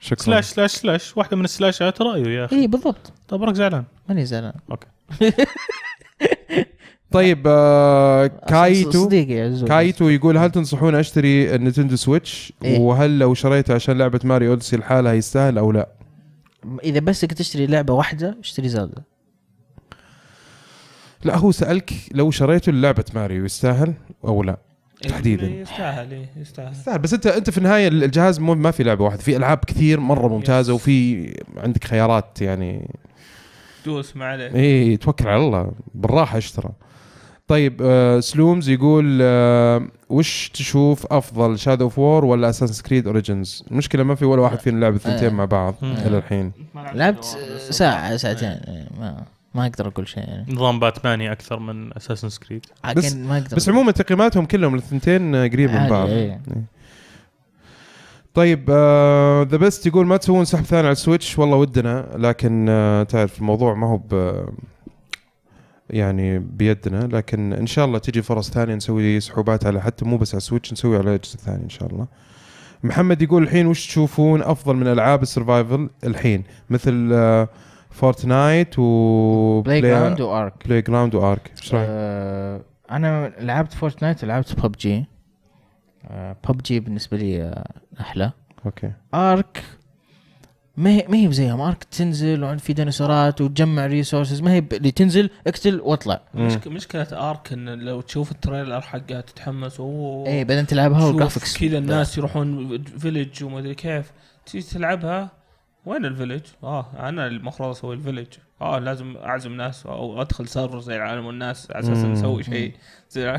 شكرا سلاش سلاش سلاش واحده من السلاشات رايه يا اخي اي بالضبط طب برك زعلان ماني زعلان اوكي طيب آه كايتو صديقي كايتو يقول هل تنصحون اشتري النتندو سويتش إيه؟ وهل لو شريته عشان لعبه ماريو اوديسي لحالها يستاهل او لا؟ اذا بس كنت تشتري لعبه واحده اشتري زلدا لا هو سالك لو شريته لعبه ماريو يستاهل او لا إيه، تحديدا يستاهل إيه، يستاهل يستاهل بس انت انت في النهايه الجهاز ما في لعبه واحده في العاب كثير مره ممتازه وفي عندك خيارات يعني دوس ما عليك اي توكل على الله بالراحه اشترى طيب آه، سلومز يقول آه، وش تشوف افضل شادو اوف وور ولا اساسن كريد اوريجنز المشكله ما في ولا واحد فينا لعب الثنتين مع بعض الى الحين لعبت ساعه ساعتين إيه، ما ما اقدر اقول شيء يعني نظام باتماني اكثر من اساسن آه، كريد بس, ما أقدر بس عموما تقييماتهم كلهم الثنتين قريب من بعض إيه. إيه. طيب ذا آه بيست يقول ما تسوون سحب ثاني على السويتش والله ودنا لكن آه تعرف الموضوع ما هو يعني بيدنا لكن ان شاء الله تجي فرص ثانيه نسوي سحوبات على حتى مو بس على سويتش نسوي على اجهزه الثانيه ان شاء الله محمد يقول الحين وش تشوفون افضل من العاب السرفايفل الحين مثل فورتنايت آه، و بلاي جراوند وارك بلاي جراوند وارك ايش رايك؟ أه انا لعبت فورتنايت لعبت ببجي ببجي آه، بالنسبه لي آه، احلى اوكي ارك ما هي ما هي زيها مارك تنزل وعن في ديناصورات وتجمع ريسورسز ما هي اللي تنزل اقتل واطلع مشكله ارك ان لو تشوف التريلر حقها تتحمس اوه اي بعدين تلعبها والجرافكس كذا الناس بقى. يروحون فيلج وما ادري كيف تجي تلعبها وين الفيلج؟ اه انا المفروض اسوي الفيلج اه لازم اعزم ناس او ادخل سيرفر زي العالم والناس على اساس نسوي شيء زي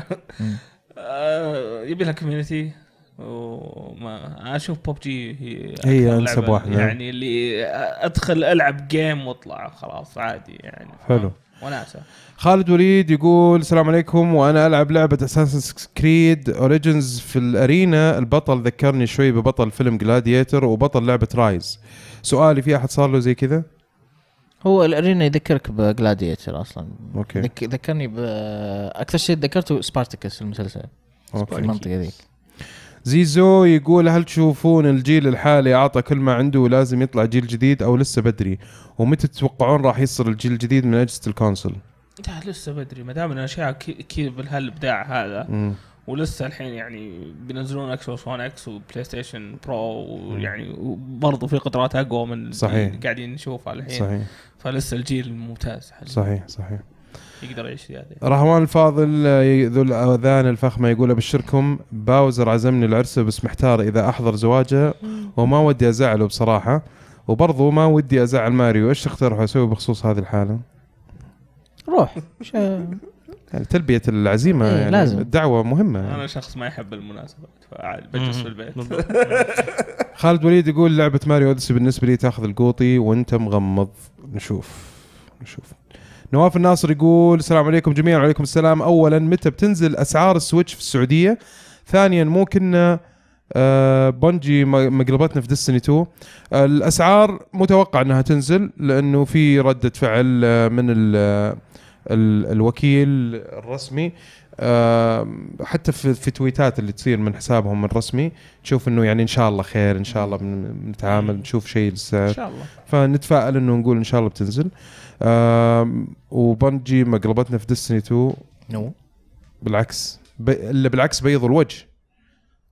آه يبي لها كوميونتي وما اشوف ببجي هي هي انسب واحده نعم. يعني اللي ادخل العب جيم واطلع خلاص عادي يعني حلو وناسه خالد وليد يقول السلام عليكم وانا العب لعبه اساسن كريد اوريجنز في الارينا البطل ذكرني شوي ببطل فيلم جلاديتر وبطل لعبه رايز سؤالي في احد صار له زي كذا؟ هو الارينا يذكرك بجلاديتر اصلا اوكي ذكرني باكثر شيء ذكرته سبارتكس المسلسل اوكي في المنطقه ذيك زيزو يقول هل تشوفون الجيل الحالي اعطى كل ما عنده ولازم يطلع جيل جديد او لسه بدري ومتى تتوقعون راح يصير الجيل الجديد من اجهزه الكونسل لا لسه بدري ما دام الاشياء كيف بهالابداع هذا م. ولسه الحين يعني بينزلون اكس بوكس 1 اكس وبلاي ستيشن برو ويعني برضه في قدرات اقوى من صحيح قاعدين نشوفها الحين صحيح فلسه الجيل ممتاز حاليا. صحيح صحيح يقدر يعيش زياده رهوان الفاضل آه، ذو الاذان الفخمه يقول ابشركم باوزر عزمني العرس بس محتار اذا احضر زواجه وما ودي ازعله بصراحه وبرضه ما ودي ازعل ماريو ايش تقترح اسوي بخصوص هذه الحاله؟ روح مش يعني تلبية العزيمة إيه يعني لازم. الدعوة مهمة يعني. أنا شخص ما يحب المناسبات فبجلس في البيت خالد وليد يقول لعبة ماريو أوديسي بالنسبة لي تاخذ القوطي وأنت مغمض نشوف نشوف نواف الناصر يقول السلام عليكم جميعا وعليكم السلام اولا متى بتنزل اسعار السويتش في السعوديه ثانيا مو كنا آه، بونجي بنجي مقلبتنا في ديستني 2 الاسعار متوقع انها تنزل لانه في رده فعل آه، من الـ آه، الـ الوكيل الرسمي حتى في, في تويتات اللي تصير من حسابهم الرسمي تشوف انه يعني ان شاء الله خير ان شاء الله بنتعامل نشوف شيء للسعر ان شاء الله فنتفائل انه نقول ان شاء الله بتنزل وبنجي مقلبتنا في ديستني 2 نو بالعكس الا بالعكس بيض الوجه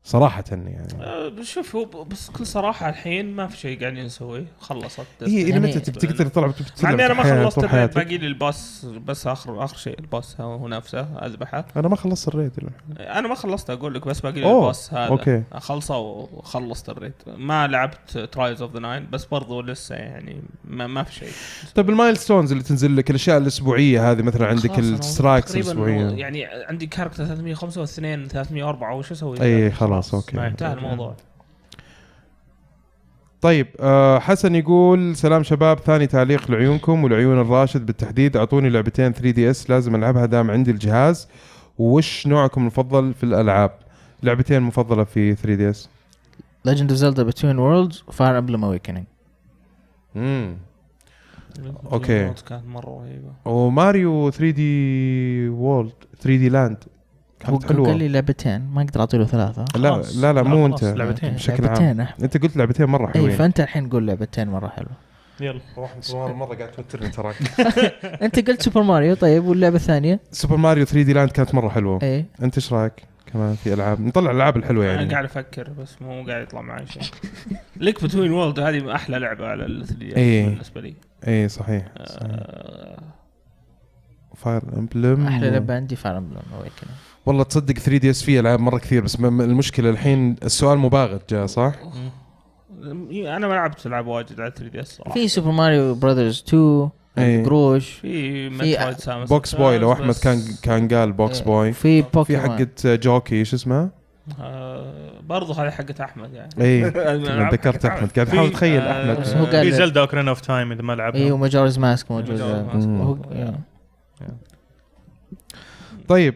صراحة يعني أه، شوف هو بس كل صراحة الحين ما في شيء قاعدين نسويه خلصت هي الى يعني متى تقدر تطلع يعني انا ما خلصت باقي لي الباص بس اخر اخر شيء الباص هو نفسه اذبحه انا ما خلصت الريد انا ما خلصت اقول لك بس باقي لي الباص هذا اوكي اخلصه وخلصت الريد ما لعبت ترايز اوف ذا ناين بس برضو لسه يعني ما, ما في شيء طيب المايل ستونز اللي تنزل لك الاشياء الاسبوعية هذه مثلا عندك السترايكس الاسبوعية يعني عندي كاركتر 385 304 وش اسوي؟ اي خلاص خلاص اوكي انتهى الموضوع طيب آه، حسن يقول سلام شباب ثاني تعليق لعيونكم ولعيون الراشد بالتحديد اعطوني لعبتين 3 دي اس لازم العبها دام عندي الجهاز وش نوعكم المفضل في الالعاب لعبتين مفضله في 3 دي اس ليجند اوف زيلدا بتوين وورلدز وفاير امبلم اويكننج امم اوكي كانت مره رهيبه وماريو 3 دي وورلد 3 دي لاند قال لي لعبتين ما اقدر اعطي له ثلاثه لا لا لا مو انت لعبتين بشكل لعبتين عام انت قلت لعبتين مره إيه، حلوين اي فانت الحين قول لعبتين مره حلوه يلا روح سوبر مره قاعد توترني تراك انت قلت سوبر ماريو طيب واللعبه الثانيه سوبر ماريو 3 دي لاند كانت مره حلوه ايه انت ايش رايك؟ كمان في العاب نطلع الالعاب الحلوه يعني انا قاعد افكر بس مو قاعد يطلع معي شيء ليك بتوين وولد هذه احلى لعبه على ال 3 دي يعني ايه بالنسبه لي اي صحيح, فاير آه، امبلم احلى لعبه عندي فاير امبلم اويكننج والله تصدق 3 دي اس فيه العاب مره كثير بس المشكله الحين السؤال مباغت جاء صح؟ انا ما لعبت العاب واجد على 3 دي اس في سوبر ماريو براذرز 2 قروش في بوكس بوي لو احمد كان كان قال بوكس ايه. بوي في في حقه جوكي شو اسمها؟ آه، برضه هذه حقت احمد يعني اي ذكرت احمد قاعد احاول اتخيل احمد هو قال في زلدا اوكرين اوف تايم اذا ما لعبها اي وماجورز ماسك موجود طيب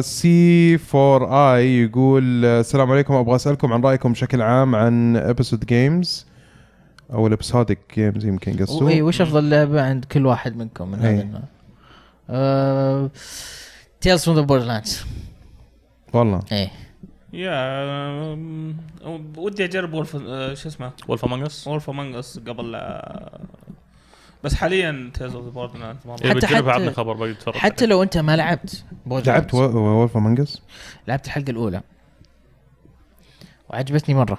سي 4 اي يقول آه، السلام عليكم ابغى اسالكم عن رايكم بشكل عام عن ابيسود جيمز او الابسودك جيمز يمكن قصدك اي وش افضل لعبه عند كل واحد منكم من هذا إيه. أه... تيلز فروم ذا لاندز والله ايه يا ودي اجرب ولف آه، شو اسمه ولف امانجس ولف امانجس قبل آه، بس حاليا تيلز اوف ذا بورد حتى حتى عطني خبر حتى لو انت ما لعبت لعبت وولف امانجس لعبت الحلقه الاولى وعجبتني مره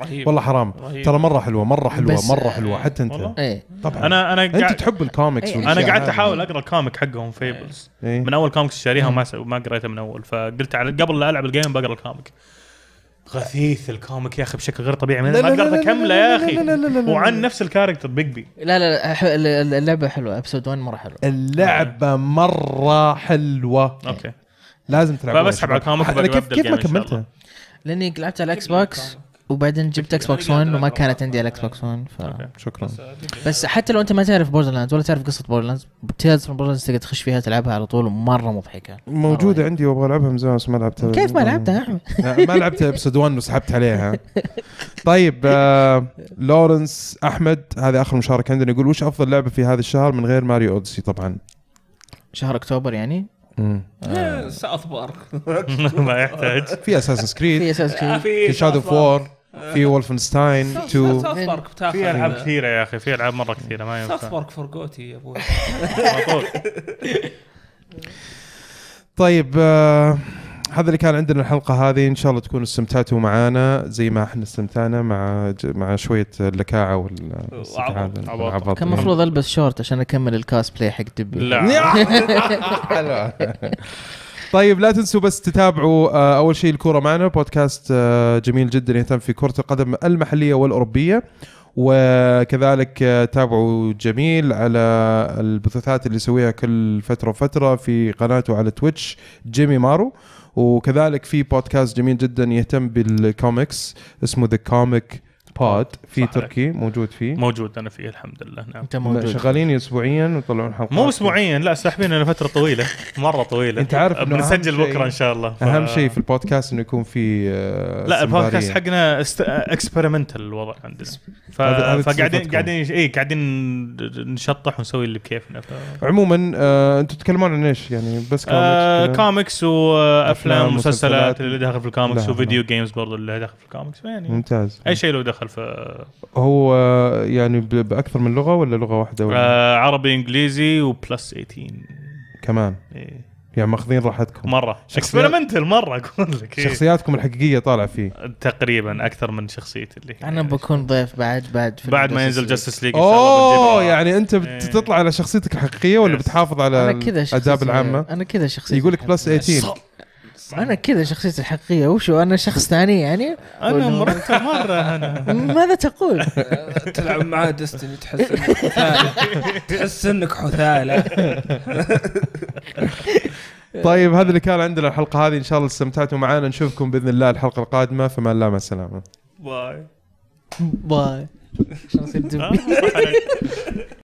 رهيب والله حرام رهيب. ترى مره حلوه مره حلوه مره حلوه إيه. حتى انت ايه. طبعا انا انا قاعد انت تحب الكوميكس إيه،, ايه. انا قعدت احاول اقرا الكوميك حقهم فيبلز ايه. من اول كوميكس شاريها وما ما قريتها من اول فقلت على قبل لا العب الجيم بقرا الكوميك غثيث الكوميك يا اخي بشكل غير طبيعي ما قدرت اكمله يا اخي وعن نفس الكاركتر بيجبي لا لا لا اللعبه حلوه ابسود 1 مره حلوه اللعبه آه. مره حلوه اوكي لازم تلعبها بسحب على الكوميك كيف كيف ما كملتها؟ لاني لعبتها على الاكس بوكس وبعدين جبت اكس بوكس 1 وما كانت عندي الاكس بوكس 1 ف... شكرا بس حتى لو انت ما تعرف بوردرلاندز ولا تعرف قصه بوردرلاندز تيلز فروم بوردرلاندز تقدر تخش فيها تلعبها على طول ومره مضحكه موجوده عندي وابغى العبها من زمان بس ما لعبتها كيف ما لعبتها احمد؟ ما لعبتها ابسود 1 وسحبت عليها طيب آه، لورنس احمد هذا اخر مشاركه عندنا يقول وش افضل لعبه في هذا الشهر من غير ماريو اوديسي طبعا شهر اكتوبر يعني؟ ساوث بارك ما يحتاج في اساس سكريد في اساس آه، سكريد في شادو اوف وور في وولفنستاين 2 في العاب كثيره يا اخي في العاب مره كثيره ما ينفع ساوث بارك فرقوتي يا ابوي طيب آه، هذا اللي كان عندنا الحلقه هذه ان شاء الله تكونوا استمتعتوا معنا زي ما احنا استمتعنا مع مع شويه اللكاعه وال كان المفروض البس شورت عشان اكمل الكاس بلاي حق دبي لا طيب لا تنسوا بس تتابعوا آه، اول شيء الكوره معنا بودكاست آه، جميل جدا يهتم في كره القدم المحليه والاوروبيه وكذلك آه، تابعوا جميل على البثوثات اللي يسويها كل فتره وفتره في قناته على تويتش جيمي مارو وكذلك في بودكاست جميل جدا يهتم بالكوميكس اسمه ذا كوميك بود في تركي لك. موجود فيه موجود انا فيه الحمد لله نعم انت موجود شغالين اسبوعيا ويطلعون حلقات مو اسبوعيا لا ساحبين فتره طويله مره طويله انت عارف بنسجل بكره ان شاء الله ف... اهم شيء في البودكاست انه يكون في آه، لا البودكاست حقنا است... اكسبيرمنتال الوضع عندنا ف... فقاعدين قاعدين اي قاعدين نشطح ونسوي اللي بكيفنا ف... عموما آه انتم تتكلمون عن ايش يعني بس كوميكس آه كوميكس وافلام ومسلسلات اللي دخل في الكوميكس وفيديو جيمز برضه اللي دخل في الكوميكس يعني ممتاز اي شيء له دخل الف هو يعني باكثر من لغه ولا لغه واحده ولا؟ آه عربي انجليزي وبلس 18 كمان إيه. يعني ماخذين راحتكم مره اكسبيرمنتال مره اقول لك إيه. شخصياتكم الحقيقيه طالع فيه تقريبا اكثر من شخصيتي اللي انا بكون ضيف بعد بعد في بعد ما ينزل جاستس ليج اوه يعني انت إيه. بتطلع على شخصيتك الحقيقيه ولا بتحافظ على الاداب العامه؟ انا كذا شخصيتي يقول لك بلس 18 الصعب انا كذا شخصيتي الحقيقيه وشو انا شخص ثاني يعني انا مرتب مره انا ماذا تقول؟ تلعب مع دستني تحس انك حثاله تحس انك حثاله طيب هذا اللي كان عندنا الحلقه هذه ان شاء الله استمتعتوا معنا نشوفكم باذن الله الحلقه القادمه فما الله مع السلامه باي باي